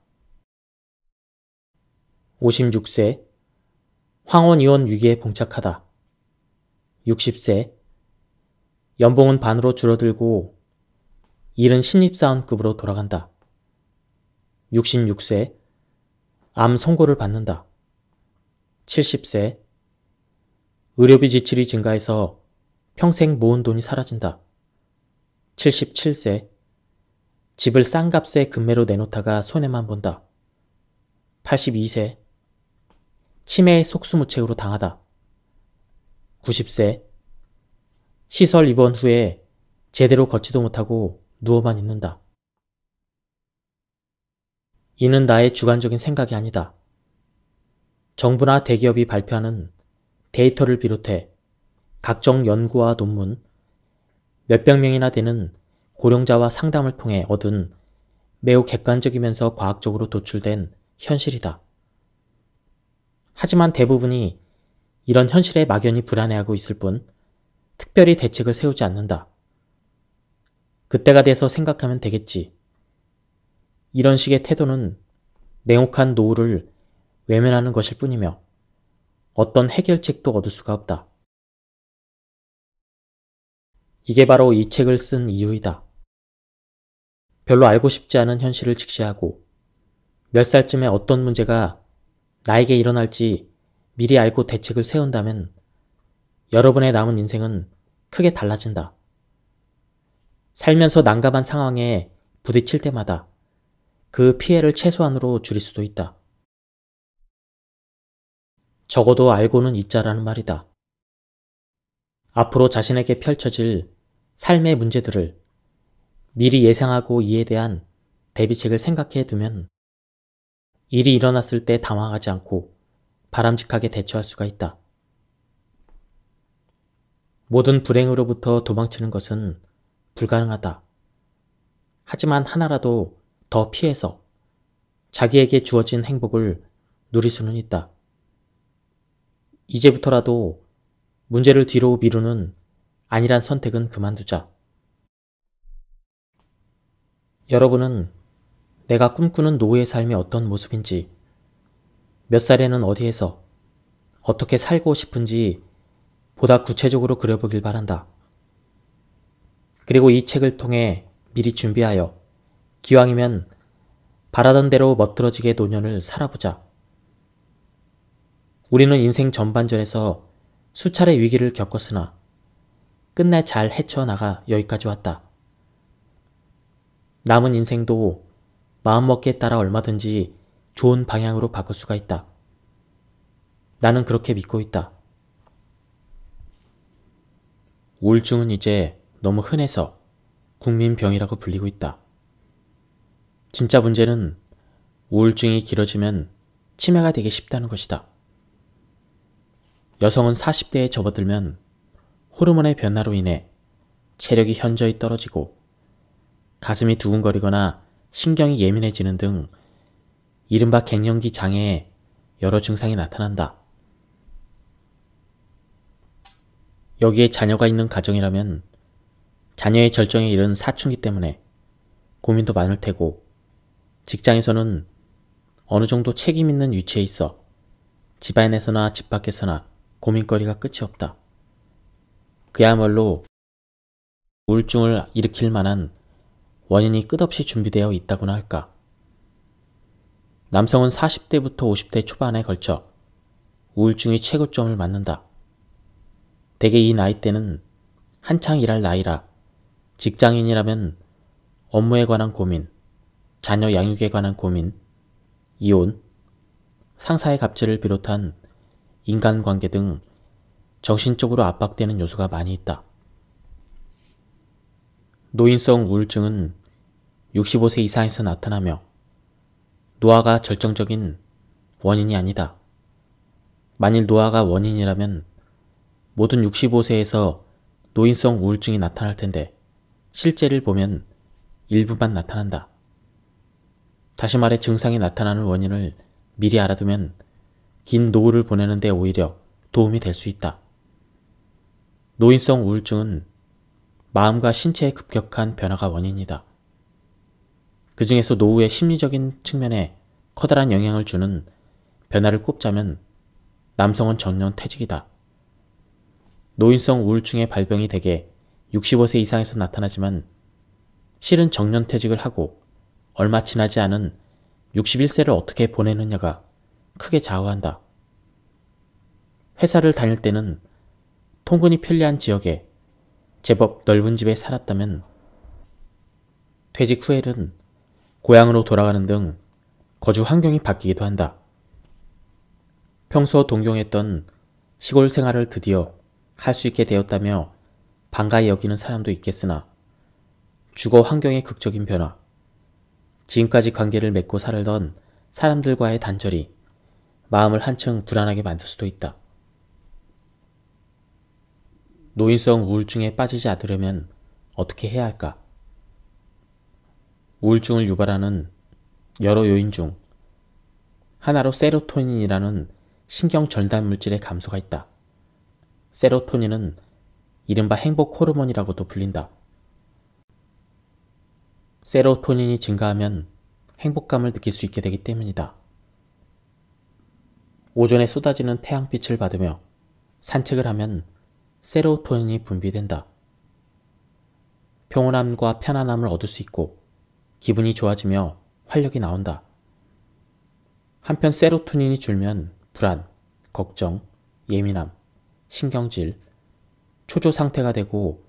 56세 황혼이혼 위기에 봉착하다. 60세 연봉은 반으로 줄어들고 일은 신입사원급으로 돌아간다. 66세 암 선고를 받는다. 70세 의료비 지출이 증가해서 평생 모은 돈이 사라진다. 77세 집을 싼 값에 금매로 내놓다가 손해만 본다. 82세 치매의 속수무책으로 당하다. 90세. 시설 입원 후에 제대로 걷지도 못하고 누워만 있는다. 이는 나의 주관적인 생각이 아니다. 정부나 대기업이 발표하는 데이터를 비롯해 각종 연구와 논문, 몇백 명이나 되는 고령자와 상담을 통해 얻은 매우 객관적이면서 과학적으로 도출된 현실이다. 하지만 대부분이 이런 현실에 막연히 불안해하고 있을 뿐 특별히 대책을 세우지 않는다. 그때가 돼서 생각하면 되겠지. 이런 식의 태도는 냉혹한 노후를 외면하는 것일 뿐이며 어떤 해결책도 얻을 수가 없다. 이게 바로 이 책을 쓴 이유이다. 별로 알고 싶지 않은 현실을 직시하고 몇 살쯤에 어떤 문제가 나에게 일어날지 미리 알고 대책을 세운다면 여러분의 남은 인생은 크게 달라진다. 살면서 난감한 상황에 부딪힐 때마다 그 피해를 최소한으로 줄일 수도 있다. 적어도 알고는 있자라는 말이다. 앞으로 자신에게 펼쳐질 삶의 문제들을 미리 예상하고 이에 대한 대비책을 생각해 두면 일이 일어났을 때 당황하지 않고 바람직하게 대처할 수가 있다. 모든 불행으로부터 도망치는 것은 불가능하다. 하지만 하나라도 더 피해서 자기에게 주어진 행복을 누릴 수는 있다. 이제부터라도 문제를 뒤로 미루는 아니란 선택은 그만두자. 여러분은 내가 꿈꾸는 노후의 삶이 어떤 모습인지, 몇 살에는 어디에서, 어떻게 살고 싶은지 보다 구체적으로 그려보길 바란다. 그리고 이 책을 통해 미리 준비하여 기왕이면 바라던 대로 멋들어지게 노년을 살아보자. 우리는 인생 전반전에서 수차례 위기를 겪었으나 끝내 잘 헤쳐나가 여기까지 왔다. 남은 인생도 마음먹기에 따라 얼마든지 좋은 방향으로 바꿀 수가 있다. 나는 그렇게 믿고 있다. 우울증은 이제 너무 흔해서 국민병이라고 불리고 있다. 진짜 문제는 우울증이 길어지면 치매가 되기 쉽다는 것이다. 여성은 40대에 접어들면 호르몬의 변화로 인해 체력이 현저히 떨어지고 가슴이 두근거리거나 신경이 예민해지는 등 이른바 갱년기 장애의 여러 증상이 나타난다. 여기에 자녀가 있는 가정이라면 자녀의 절정에 이른 사춘기 때문에 고민도 많을 테고 직장에서는 어느 정도 책임 있는 위치에 있어 집안에서나 집 밖에서나 고민거리가 끝이 없다. 그야말로 우울증을 일으킬 만한 원인이 끝없이 준비되어 있다고나 할까. 남성은 40대부터 50대 초반에 걸쳐 우울증이 최고점을 맞는다. 대개 이 나이대는 한창 일할 나이라 직장인이라면 업무에 관한 고민, 자녀 양육에 관한 고민, 이혼, 상사의 갑질을 비롯한 인간관계 등 정신적으로 압박되는 요소가 많이 있다. 노인성 우울증은 65세 이상에서 나타나며 노화가 절정적인 원인이 아니다. 만일 노화가 원인이라면 모든 65세에서 노인성 우울증이 나타날 텐데 실제를 보면 일부만 나타난다. 다시 말해 증상이 나타나는 원인을 미리 알아두면 긴 노후를 보내는데 오히려 도움이 될 수 있다. 노인성 우울증은 마음과 신체의 급격한 변화가 원인이다. 그 중에서 노후의 심리적인 측면에 커다란 영향을 주는 변화를 꼽자면 남성은 정년 퇴직이다. 노인성 우울증의 발병이 대개 65세 이상에서 나타나지만 실은 정년 퇴직을 하고 얼마 지나지 않은 61세를 어떻게 보내느냐가 크게 좌우한다. 회사를 다닐 때는 통근이 편리한 지역에 제법 넓은 집에 살았다면 퇴직 후에는 고향으로 돌아가는 등 거주 환경이 바뀌기도 한다. 평소 동경했던 시골 생활을 드디어 할 수 있게 되었다며 반가이 여기는 사람도 있겠으나 주거 환경의 극적인 변화, 지금까지 관계를 맺고 살던 사람들과의 단절이 마음을 한층 불안하게 만들 수도 있다. 노인성 우울증에 빠지지 않으려면 어떻게 해야 할까? 우울증을 유발하는 여러 요인 중 하나로 세로토닌이라는 신경 전달 물질의 감소가 있다. 세로토닌은 이른바 행복 호르몬이라고도 불린다. 세로토닌이 증가하면 행복감을 느낄 수 있게 되기 때문이다. 오전에 쏟아지는 태양빛을 받으며 산책을 하면 세로토닌이 분비된다. 평온함과 편안함을 얻을 수 있고 기분이 좋아지며 활력이 나온다. 한편 세로토닌이 줄면 불안, 걱정, 예민함, 신경질, 초조 상태가 되고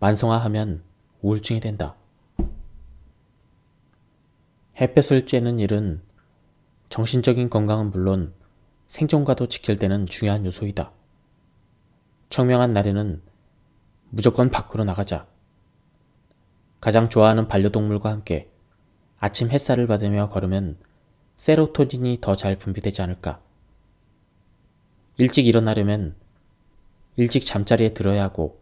만성화하면 우울증이 된다. 햇볕을 쬐는 일은 정신적인 건강은 물론 생존과도 지킬 되는 중요한 요소이다. 청명한 날에는 무조건 밖으로 나가자. 가장 좋아하는 반려동물과 함께 아침 햇살을 받으며 걸으면 세로토닌이 더 잘 분비되지 않을까. 일찍 일어나려면 일찍 잠자리에 들어야 하고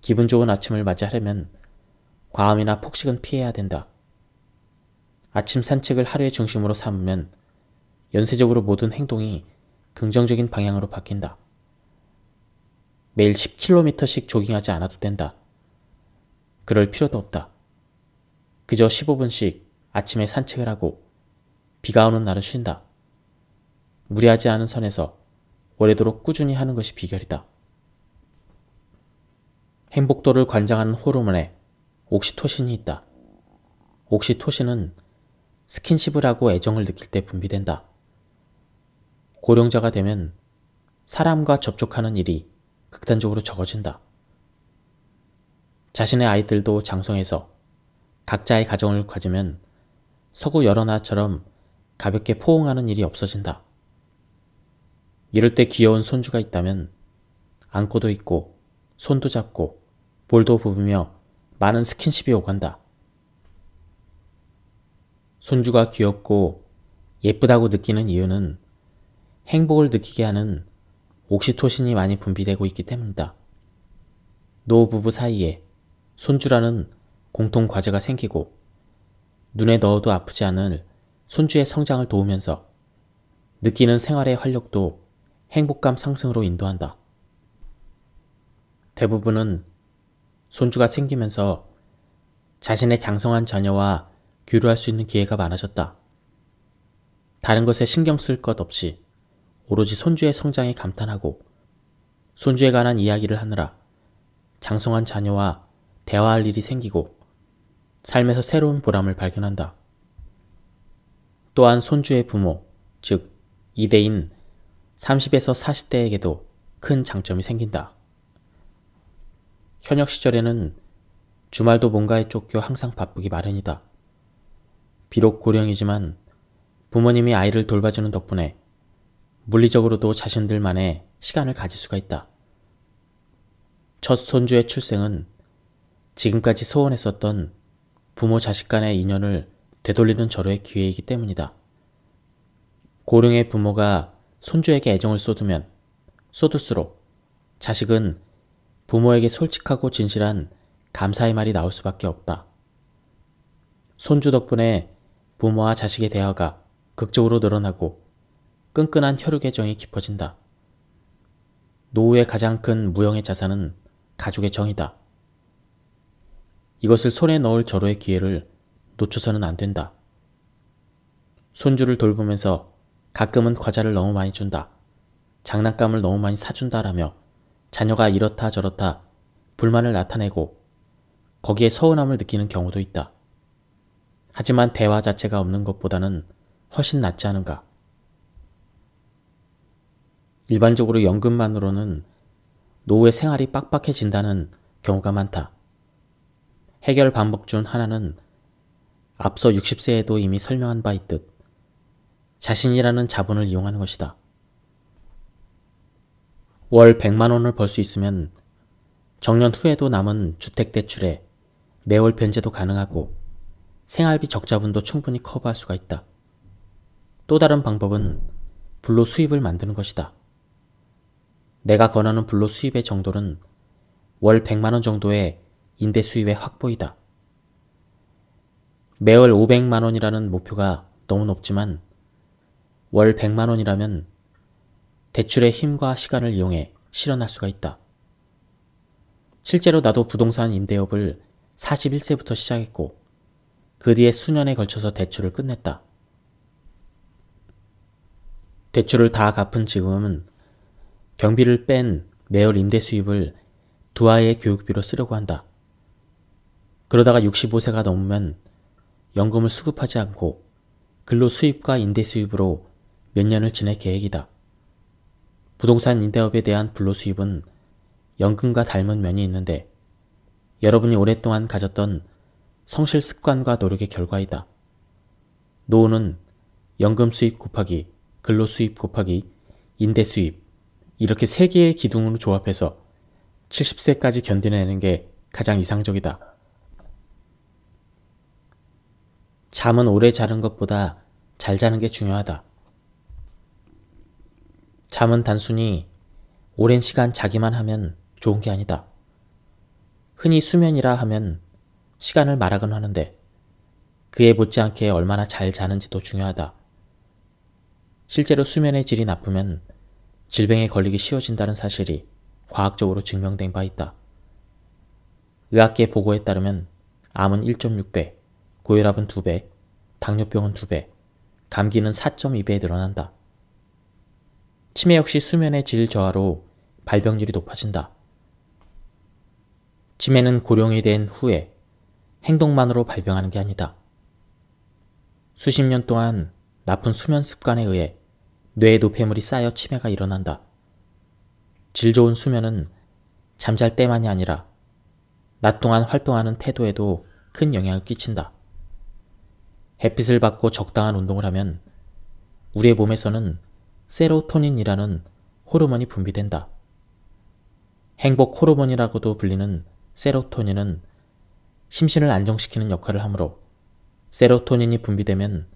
기분 좋은 아침을 맞이하려면 과음이나 폭식은 피해야 된다. 아침 산책을 하루의 중심으로 삼으면 연쇄적으로 모든 행동이 긍정적인 방향으로 바뀐다. 매일 10km씩 조깅하지 않아도 된다. 그럴 필요도 없다. 그저 15분씩 아침에 산책을 하고 비가 오는 날은 쉰다. 무리하지 않은 선에서 오래도록 꾸준히 하는 것이 비결이다. 행복도를 관장하는 호르몬에 옥시토신이 있다. 옥시토신은 스킨십을 하고 애정을 느낄 때 분비된다. 고령자가 되면 사람과 접촉하는 일이 극단적으로 적어진다. 자신의 아이들도 장성해서 각자의 가정을 가지면 서구 여러 나처럼 라 가볍게 포옹하는 일이 없어진다. 이럴 때 귀여운 손주가 있다면 안고도 있고 손도 잡고 볼도 부으며 많은 스킨십이 오간다. 손주가 귀엽고 예쁘다고 느끼는 이유는 행복을 느끼게 하는 옥시토신이 많이 분비되고 있기 때문이다. 노 부부 사이에 손주라는 공통 과제가 생기고 눈에 넣어도 아프지 않을 손주의 성장을 도우면서 느끼는 생활의 활력도 행복감 상승으로 인도한다. 대부분은 손주가 생기면서 자신의 장성한 자녀와 교류할 수 있는 기회가 많아졌다. 다른 것에 신경 쓸 것 없이 오로지 손주의 성장에 감탄하고 손주에 관한 이야기를 하느라 장성한 자녀와 대화할 일이 생기고 삶에서 새로운 보람을 발견한다. 또한 손주의 부모, 즉 이대인 30에서 40대에게도 큰 장점이 생긴다. 현역 시절에는 주말도 뭔가에 쫓겨 항상 바쁘기 마련이다. 비록 고령이지만 부모님이 아이를 돌봐주는 덕분에 물리적으로도 자신들만의 시간을 가질 수가 있다. 첫 손주의 출생은 지금까지 소원했었던 부모 자식 간의 인연을 되돌리는 절호의 기회이기 때문이다. 고령의 부모가 손주에게 애정을 쏟으면 쏟을수록 자식은 부모에게 솔직하고 진실한 감사의 말이 나올 수밖에 없다. 손주 덕분에 부모와 자식의 대화가 극적으로 늘어나고 끈끈한 혈육의 정이 깊어진다. 노후의 가장 큰 무형의 자산은 가족의 정이다. 이것을 손에 넣을 절호의 기회를 놓쳐서는 안 된다. 손주를 돌보면서 가끔은 과자를 너무 많이 준다. 장난감을 너무 많이 사준다라며 자녀가 이렇다 저렇다 불만을 나타내고 거기에 서운함을 느끼는 경우도 있다. 하지만 대화 자체가 없는 것보다는 훨씬 낫지 않은가. 일반적으로 연금만으로는 노후의 생활이 빡빡해진다는 경우가 많다. 해결 방법 중 하나는 앞서 60세에도 이미 설명한 바 있듯 자신이라는 자본을 이용하는 것이다. 월 100만 원을 벌 수 있으면 정년 후에도 남은 주택대출에 매월 변제도 가능하고 생활비 적자분도 충분히 커버할 수가 있다. 또 다른 방법은 불로 수입을 만드는 것이다. 내가 권하는 불로 수입의 정도는 월 100만원 정도의 인대 수입의 확보이다. 매월 500만원이라는 목표가 너무 높지만 월 100만원이라면 대출의 힘과 시간을 이용해 실현할 수가 있다. 실제로 나도 부동산 임대업을 41세부터 시작했고 그 뒤에 수년에 걸쳐서 대출을 끝냈다. 대출을 다 갚은 지금은 경비를 뺀 매월 임대 수입을 두 아이의 교육비로 쓰려고 한다. 그러다가 65세가 넘으면 연금을 수급하지 않고 근로 수입과 임대 수입으로 몇 년을 지낼 계획이다. 부동산 임대업에 대한 불로 수입은 연금과 닮은 면이 있는데 여러분이 오랫동안 가졌던 성실 습관과 노력의 결과이다. 노후는 연금 수입 곱하기 근로 수입 곱하기 임대 수입 이렇게 세 개의 기둥으로 조합해서 70세까지 견뎌내는 게 가장 이상적이다. 잠은 오래 자는 것보다 잘 자는 게 중요하다. 잠은 단순히 오랜 시간 자기만 하면 좋은 게 아니다. 흔히 수면이라 하면 시간을 말하곤 하는데 그에 못지않게 얼마나 잘 자는지도 중요하다. 실제로 수면의 질이 나쁘면 질병에 걸리기 쉬워진다는 사실이 과학적으로 증명된 바 있다. 의학계 보고에 따르면 암은 1.6배, 고혈압은 2배, 당뇨병은 2배, 감기는 4.2배에 늘어난다. 치매 역시 수면의 질 저하로 발병률이 높아진다. 치매는 고령이 된 후에 행동만으로 발병하는 게 아니다. 수십 년 동안 나쁜 수면 습관에 의해 뇌에 노폐물이 쌓여 치매가 일어난다. 질 좋은 수면은 잠잘 때만이 아니라 낮 동안 활동하는 태도에도 큰 영향을 끼친다. 햇빛을 받고 적당한 운동을 하면 우리의 몸에서는 세로토닌이라는 호르몬이 분비된다. 행복 호르몬이라고도 불리는 세로토닌은 심신을 안정시키는 역할을 하므로 세로토닌이 분비되면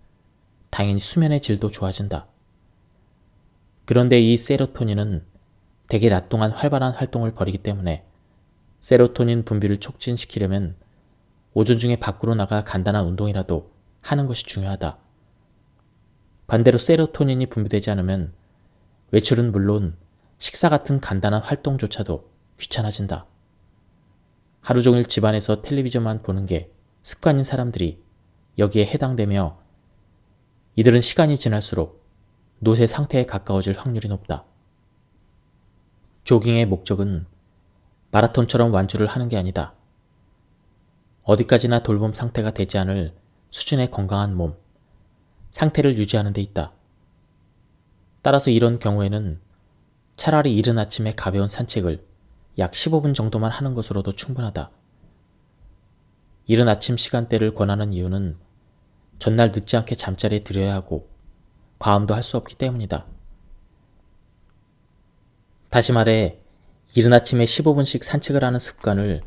당연히 수면의 질도 좋아진다. 그런데 이 세로토닌은 대개 낮 동안 활발한 활동을 벌이기 때문에 세로토닌 분비를 촉진시키려면 오전 중에 밖으로 나가 간단한 운동이라도 하는 것이 중요하다. 반대로 세로토닌이 분비되지 않으면 외출은 물론 식사 같은 간단한 활동조차도 귀찮아진다. 하루 종일 집안에서 텔레비전만 보는 게 습관인 사람들이 여기에 해당되며 이들은 시간이 지날수록 노쇠 상태에 가까워질 확률이 높다. 조깅의 목적은 마라톤처럼 완주를 하는 게 아니다. 어디까지나 돌봄 상태가 되지 않을 수준의 건강한 몸, 상태를 유지하는 데 있다. 따라서 이런 경우에는 차라리 이른 아침에 가벼운 산책을 약 15분 정도만 하는 것으로도 충분하다. 이른 아침 시간대를 권하는 이유는 전날 늦지 않게 잠자리에 들여야 하고 과음도 할 수 없기 때문이다. 다시 말해 이른 아침에 15분씩 산책을 하는 습관을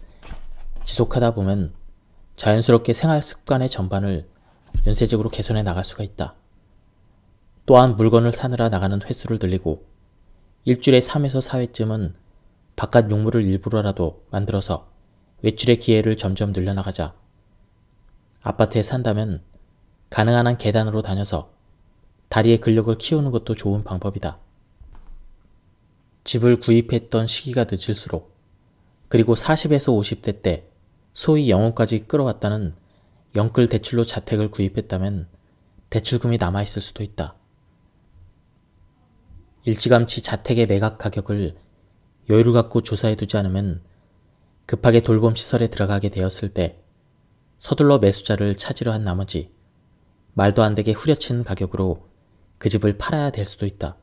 지속하다 보면 자연스럽게 생활 습관의 전반을 연쇄적으로 개선해 나갈 수가 있다. 또한 물건을 사느라 나가는 횟수를 늘리고 일주일에 3에서 4회쯤은 바깥 용물을 일부러라도 만들어서 외출의 기회를 점점 늘려나가자. 아파트에 산다면 가능한 한 계단으로 다녀서 다리의 근력을 키우는 것도 좋은 방법이다. 집을 구입했던 시기가 늦을수록 그리고 40에서 50대 때 소위 영혼까지 끌어왔다는 영끌 대출로 자택을 구입했다면 대출금이 남아있을 수도 있다. 일찌감치 자택의 매각 가격을 여유를 갖고 조사해두지 않으면 급하게 돌봄 시설에 들어가게 되었을 때 서둘러 매수자를 찾으려 한 나머지 말도 안 되게 후려친 가격으로 그 집을 팔아야 될 수도 있다.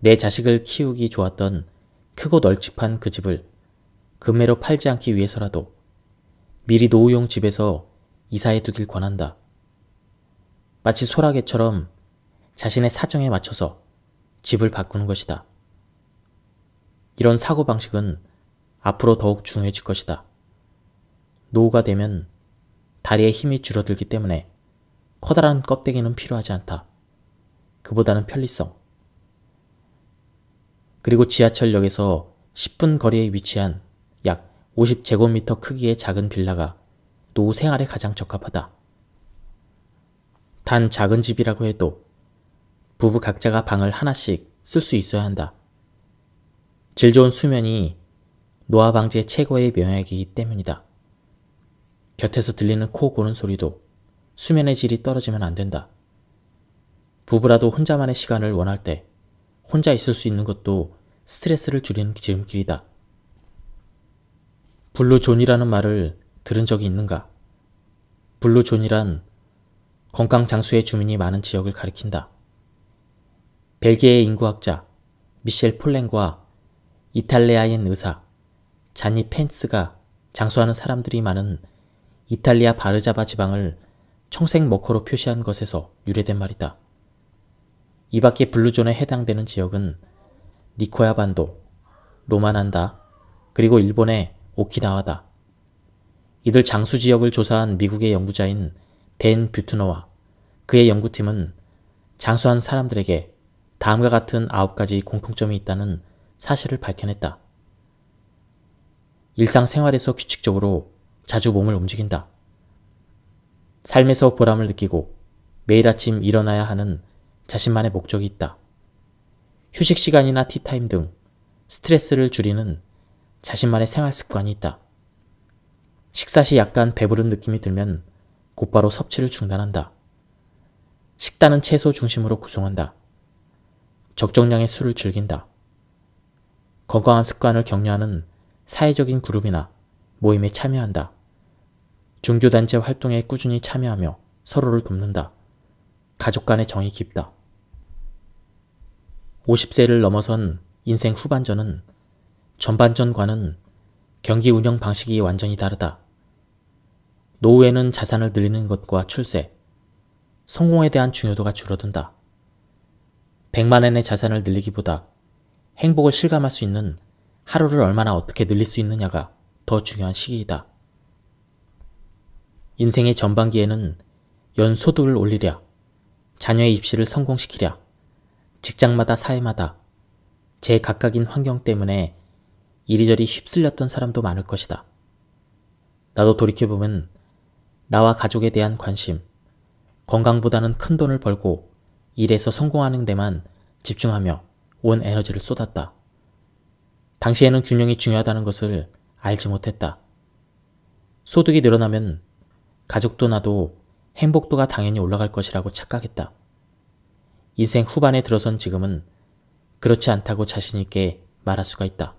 내 자식을 키우기 좋았던 크고 널찍한 그 집을 금매로 팔지 않기 위해서라도 미리 노후용 집에서 이사해 두길 권한다. 마치 소라게처럼 자신의 사정에 맞춰서 집을 바꾸는 것이다. 이런 사고방식은 앞으로 더욱 중요해질 것이다. 노후가 되면 다리에 힘이 줄어들기 때문에 커다란 껍데기는 필요하지 않다. 그보다는 편리성. 그리고 지하철역에서 10분 거리에 위치한 약 50제곱미터 크기의 작은 빌라가 노후 생활에 가장 적합하다. 단 작은 집이라고 해도 부부 각자가 방을 하나씩 쓸 수 있어야 한다. 질 좋은 수면이 노화 방지의 최고의 명약이기 때문이다. 곁에서 들리는 코 고는 소리도 수면의 질이 떨어지면 안 된다. 부부라도 혼자만의 시간을 원할 때 혼자 있을 수 있는 것도 스트레스를 줄이는 지름길이다. 블루존이라는 말을 들은 적이 있는가? 블루존이란 건강 장수의 주민이 많은 지역을 가리킨다. 벨기에의 인구학자 미셸 폴렌과 이탈리아인 의사 자니 펜스가 장수하는 사람들이 많은 이탈리아 바르자바 지방을 청색 머커로 표시한 것에서 유래된 말이다. 이 밖의 블루존에 해당되는 지역은 니코야 반도, 로마난다, 그리고 일본의 오키나와다. 이들 장수 지역을 조사한 미국의 연구자인 댄 뷰트너와 그의 연구팀은 장수한 사람들에게 다음과 같은 9가지 공통점이 있다는 사실을 밝혀냈다. 일상생활에서 규칙적으로 자주 몸을 움직인다. 삶에서 보람을 느끼고 매일 아침 일어나야 하는 자신만의 목적이 있다. 휴식 시간이나 티타임 등 스트레스를 줄이는 자신만의 생활 습관이 있다. 식사 시 약간 배부른 느낌이 들면 곧바로 섭취를 중단한다. 식단은 채소 중심으로 구성한다. 적정량의 술을 즐긴다. 건강한 습관을 격려하는 사회적인 그룹이나 모임에 참여한다. 종교단체 활동에 꾸준히 참여하며 서로를 돕는다. 가족 간의 정이 깊다. 50세를 넘어선 인생 후반전은 전반전과는 경기 운영 방식이 완전히 다르다. 노후에는 자산을 늘리는 것과 출세, 성공에 대한 중요도가 줄어든다. 100만엔의 자산을 늘리기보다 행복을 실감할 수 있는 하루를 얼마나 어떻게 늘릴 수 있느냐가 더 중요한 시기이다. 인생의 전반기에는 연소득을 올리랴, 자녀의 입시를 성공시키랴, 직장마다 사회마다 제 각각인 환경 때문에 이리저리 휩쓸렸던 사람도 많을 것이다. 나도 돌이켜보면 나와 가족에 대한 관심, 건강보다는 큰 돈을 벌고 일에서 성공하는 데만 집중하며 온 에너지를 쏟았다. 당시에는 균형이 중요하다는 것을 알지 못했다. 소득이 늘어나면 가족도 나도 행복도가 당연히 올라갈 것이라고 착각했다. 인생 후반에 들어선 지금은 그렇지 않다고 자신있게 말할 수가 있다.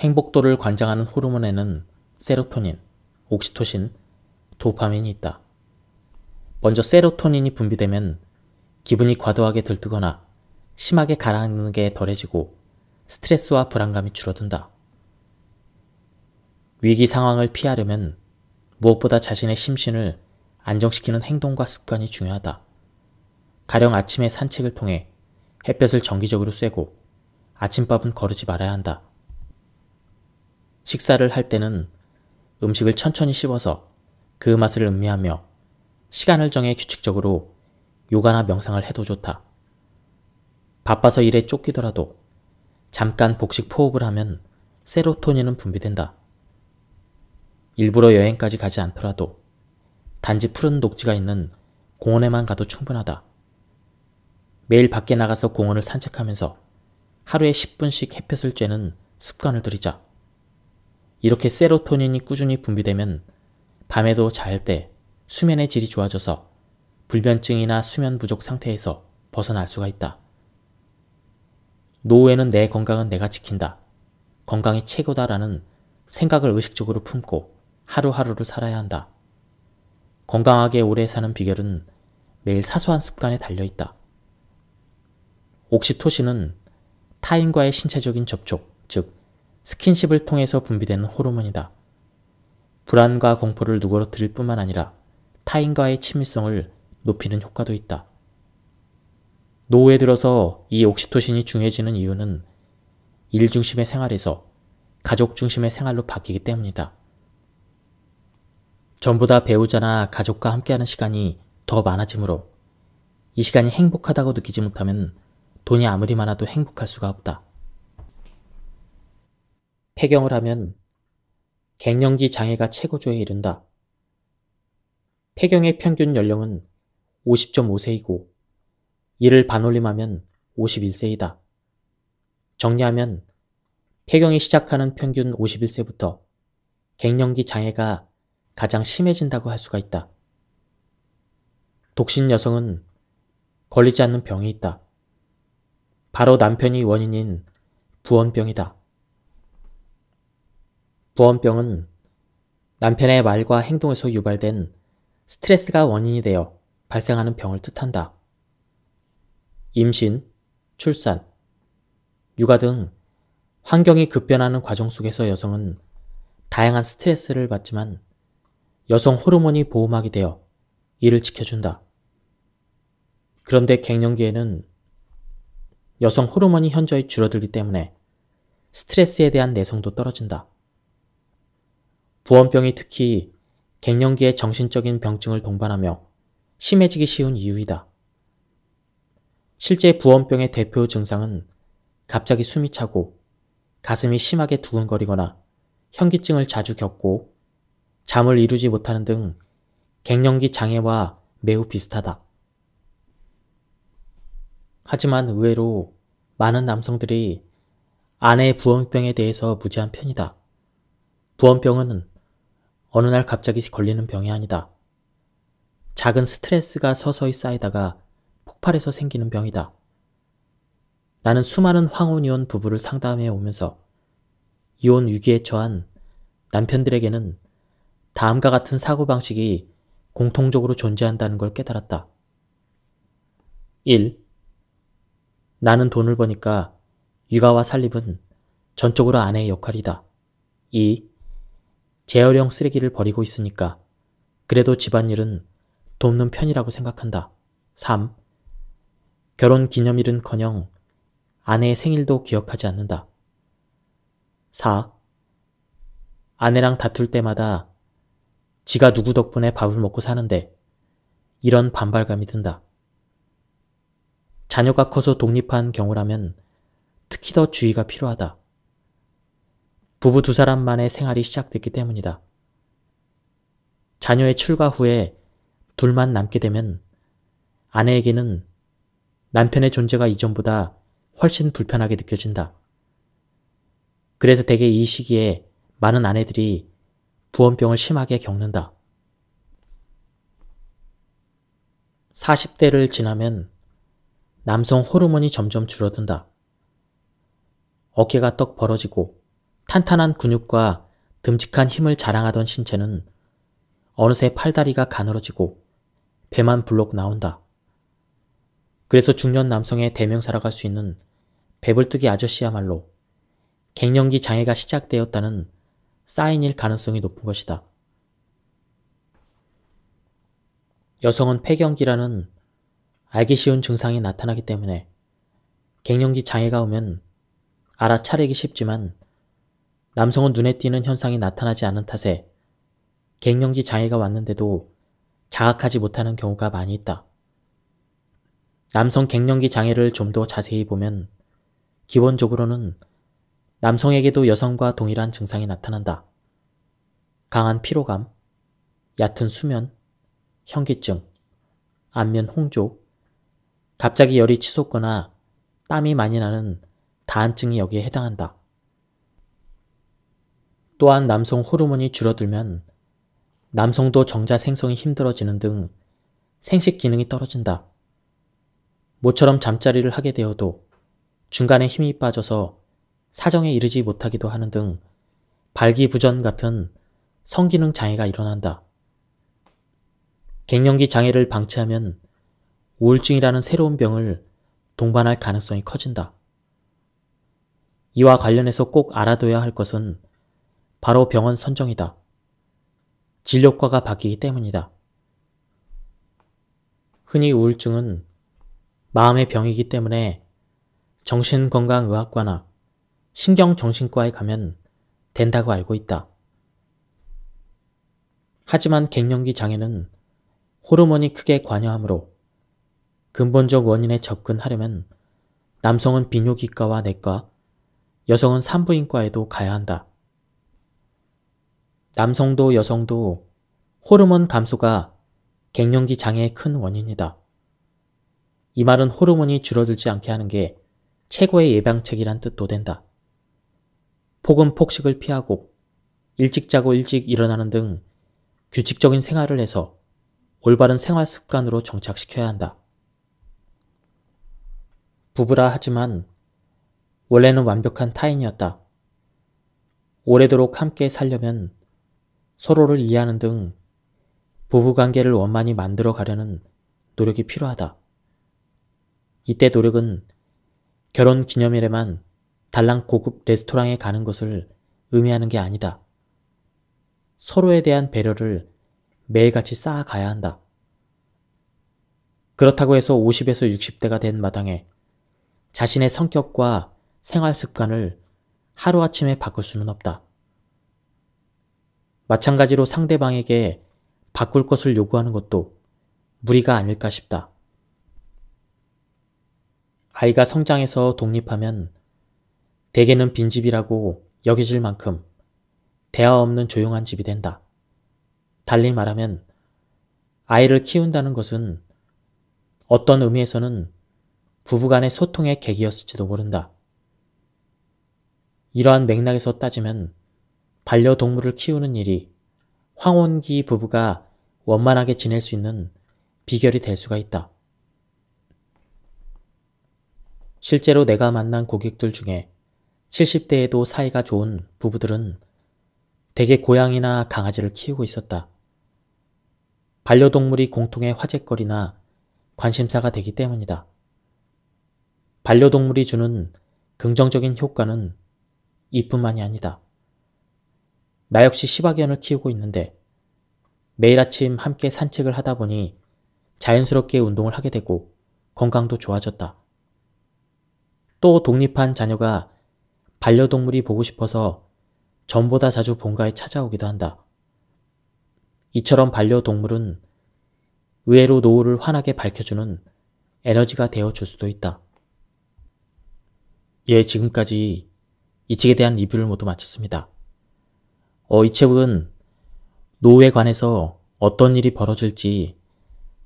행복도를 관장하는 호르몬에는 세로토닌, 옥시토신, 도파민이 있다. 먼저 세로토닌이 분비되면 기분이 과도하게 들뜨거나 심하게 가라앉는 게 덜해지고 스트레스와 불안감이 줄어든다. 위기 상황을 피하려면 무엇보다 자신의 심신을 안정시키는 행동과 습관이 중요하다. 가령 아침에 산책을 통해 햇볕을 정기적으로 쐬고 아침밥은 거르지 말아야 한다. 식사를 할 때는 음식을 천천히 씹어서 그 맛을 음미하며 시간을 정해 규칙적으로 요가나 명상을 해도 좋다. 바빠서 일에 쫓기더라도 잠깐 복식 포흡을 하면 세로토닌은 분비된다. 일부러 여행까지 가지 않더라도 단지 푸른 녹지가 있는 공원에만 가도 충분하다. 매일 밖에 나가서 공원을 산책하면서 하루에 10분씩 햇볕을 쬐는 습관을 들이자. 이렇게 세로토닌이 꾸준히 분비되면 밤에도 잘 때 수면의 질이 좋아져서 불면증이나 수면 부족 상태에서 벗어날 수가 있다. 노후에는 내 건강은 내가 지킨다. 건강이 최고다라는 생각을 의식적으로 품고 하루하루를 살아야 한다. 건강하게 오래 사는 비결은 매일 사소한 습관에 달려있다. 옥시토신은 타인과의 신체적인 접촉, 즉 스킨십을 통해서 분비되는 호르몬이다. 불안과 공포를 누그러뜨릴 뿐만 아니라 타인과의 친밀성을 높이는 효과도 있다. 노후에 들어서 이 옥시토신이 중요해지는 이유는 일 중심의 생활에서 가족 중심의 생활로 바뀌기 때문이다. 전부다 배우자나 가족과 함께하는 시간이 더 많아지므로 이 시간이 행복하다고 느끼지 못하면 돈이 아무리 많아도 행복할 수가 없다. 폐경을 하면 갱년기 장애가 최고조에 이른다. 폐경의 평균 연령은 50.5세이고 이를 반올림하면 51세이다. 정리하면 폐경이 시작하는 평균 51세부터 갱년기 장애가 가장 심해진다고 할 수가 있다. 독신 여성은 걸리지 않는 병이 있다. 바로 남편이 원인인 부원병이다. 부원병은 남편의 말과 행동에서 유발된 스트레스가 원인이 되어 발생하는 병을 뜻한다. 임신, 출산, 육아 등 환경이 급변하는 과정 속에서 여성은 다양한 스트레스를 받지만 여성 호르몬이 보호막이 되어 이를 지켜준다. 그런데 갱년기에는 여성 호르몬이 현저히 줄어들기 때문에 스트레스에 대한 내성도 떨어진다. 부원병이 특히 갱년기의 정신적인 병증을 동반하며 심해지기 쉬운 이유이다. 실제 부원병의 대표 증상은 갑자기 숨이 차고 가슴이 심하게 두근거리거나 현기증을 자주 겪고 잠을 이루지 못하는 등 갱년기 장애와 매우 비슷하다. 하지만 의외로 많은 남성들이 아내의 부원병에 대해서 무지한 편이다. 부원병은 어느 날 갑자기 걸리는 병이 아니다. 작은 스트레스가 서서히 쌓이다가 폭발해서 생기는 병이다. 나는 수많은 황혼이혼 부부를 상담해 오면서 이혼 위기에 처한 남편들에게는 다음과 같은 사고방식이 공통적으로 존재한다는 걸 깨달았다. 1. 나는 돈을 버니까 육아와 살림은 전적으로 아내의 역할이다. 2. 재활용 쓰레기를 버리고 있으니까 그래도 집안일은 돕는 편이라고 생각한다. 3. 결혼 기념일은커녕 아내의 생일도 기억하지 않는다. 4. 아내랑 다툴 때마다 지가 누구 덕분에 밥을 먹고 사는데 이런 반발감이 든다. 자녀가 커서 독립한 경우라면 특히 더 주의가 필요하다. 부부 두 사람만의 생활이 시작됐기 때문이다. 자녀의 출가 후에 둘만 남게 되면 아내에게는 남편의 존재가 이전보다 훨씬 불편하게 느껴진다. 그래서 대개 이 시기에 많은 아내들이 부원병을 심하게 겪는다. 40대를 지나면 남성 호르몬이 점점 줄어든다. 어깨가 떡 벌어지고 탄탄한 근육과 듬직한 힘을 자랑하던 신체는 어느새 팔다리가 가늘어지고 배만 블록 나온다. 그래서 중년 남성의 대명사라갈수 있는 배불뚝이 아저씨야말로 갱년기 장애가 시작되었다는 사인일 가능성이 높은 것이다. 여성은 폐경기라는 알기 쉬운 증상이 나타나기 때문에 갱년기 장애가 오면 알아차리기 쉽지만 남성은 눈에 띄는 현상이 나타나지 않은 탓에 갱년기 장애가 왔는데도 자각하지 못하는 경우가 많이 있다. 남성 갱년기 장애를 좀 더 자세히 보면 기본적으로는 남성에게도 여성과 동일한 증상이 나타난다. 강한 피로감, 얕은 수면, 현기증, 안면 홍조, 갑자기 열이 치솟거나 땀이 많이 나는 다한증이 여기에 해당한다. 또한 남성 호르몬이 줄어들면 남성도 정자 생성이 힘들어지는 등 생식 기능이 떨어진다. 모처럼 잠자리를 하게 되어도 중간에 힘이 빠져서 사정에 이르지 못하기도 하는 등 발기부전 같은 성기능 장애가 일어난다. 갱년기 장애를 방치하면 우울증이라는 새로운 병을 동반할 가능성이 커진다. 이와 관련해서 꼭 알아둬야 할 것은 바로 병원 선정이다. 진료과가 바뀌기 때문이다. 흔히 우울증은 마음의 병이기 때문에 정신건강의학과나 신경정신과에 가면 된다고 알고 있다. 하지만 갱년기 장애는 호르몬이 크게 관여하므로 근본적 원인에 접근하려면 남성은 비뇨기과와 내과, 여성은 산부인과에도 가야 한다. 남성도 여성도 호르몬 감소가 갱년기 장애의 큰 원인이다. 이 말은 호르몬이 줄어들지 않게 하는 게 최고의 예방책이란 뜻도 된다. 폭은 폭식을 피하고 일찍 자고 일찍 일어나는 등 규칙적인 생활을 해서 올바른 생활 습관으로 정착시켜야 한다. 부부라 하지만 원래는 완벽한 타인이었다. 오래도록 함께 살려면 서로를 이해하는 등 부부관계를 원만히 만들어 가려는 노력이 필요하다. 이때 노력은 결혼 기념일에만 달랑 고급 레스토랑에 가는 것을 의미하는 게 아니다. 서로에 대한 배려를 매일같이 쌓아가야 한다. 그렇다고 해서 50에서 60대가 된 마당에 자신의 성격과 생활 습관을 하루아침에 바꿀 수는 없다. 마찬가지로 상대방에게 바꿀 것을 요구하는 것도 무리가 아닐까 싶다. 아이가 성장해서 독립하면 대개는 빈집이라고 여겨질 만큼 대화 없는 조용한 집이 된다. 달리 말하면 아이를 키운다는 것은 어떤 의미에서는 부부간의 소통의 계기였을지도 모른다. 이러한 맥락에서 따지면 반려동물을 키우는 일이 황혼기 부부가 원만하게 지낼 수 있는 비결이 될 수가 있다. 실제로 내가 만난 고객들 중에 70대에도 사이가 좋은 부부들은 대개 고양이나 강아지를 키우고 있었다. 반려동물이 공통의 화제거리나 관심사가 되기 때문이다. 반려동물이 주는 긍정적인 효과는 이뿐만이 아니다. 나 역시 시바견을 키우고 있는데 매일 아침 함께 산책을 하다 보니 자연스럽게 운동을 하게 되고 건강도 좋아졌다. 또 독립한 자녀가 반려동물이 보고 싶어서 전보다 자주 본가에 찾아오기도 한다. 이처럼 반려동물은 의외로 노후를 환하게 밝혀주는 에너지가 되어 줄 수도 있다. 예, 지금까지 이 책에 대한 리뷰를 모두 마쳤습니다. 어, 이 책은 노후에 관해서 어떤 일이 벌어질지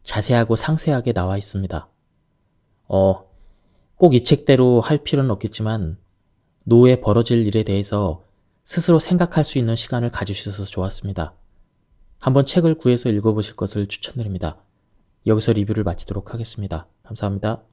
자세하고 상세하게 나와 있습니다. 어, 꼭 이 책대로 할 필요는 없겠지만 노후에 벌어질 일에 대해서 스스로 생각할 수 있는 시간을 가지셔서 좋았습니다. 한번 책을 구해서 읽어보실 것을 추천드립니다. 여기서 리뷰를 마치도록 하겠습니다. 감사합니다.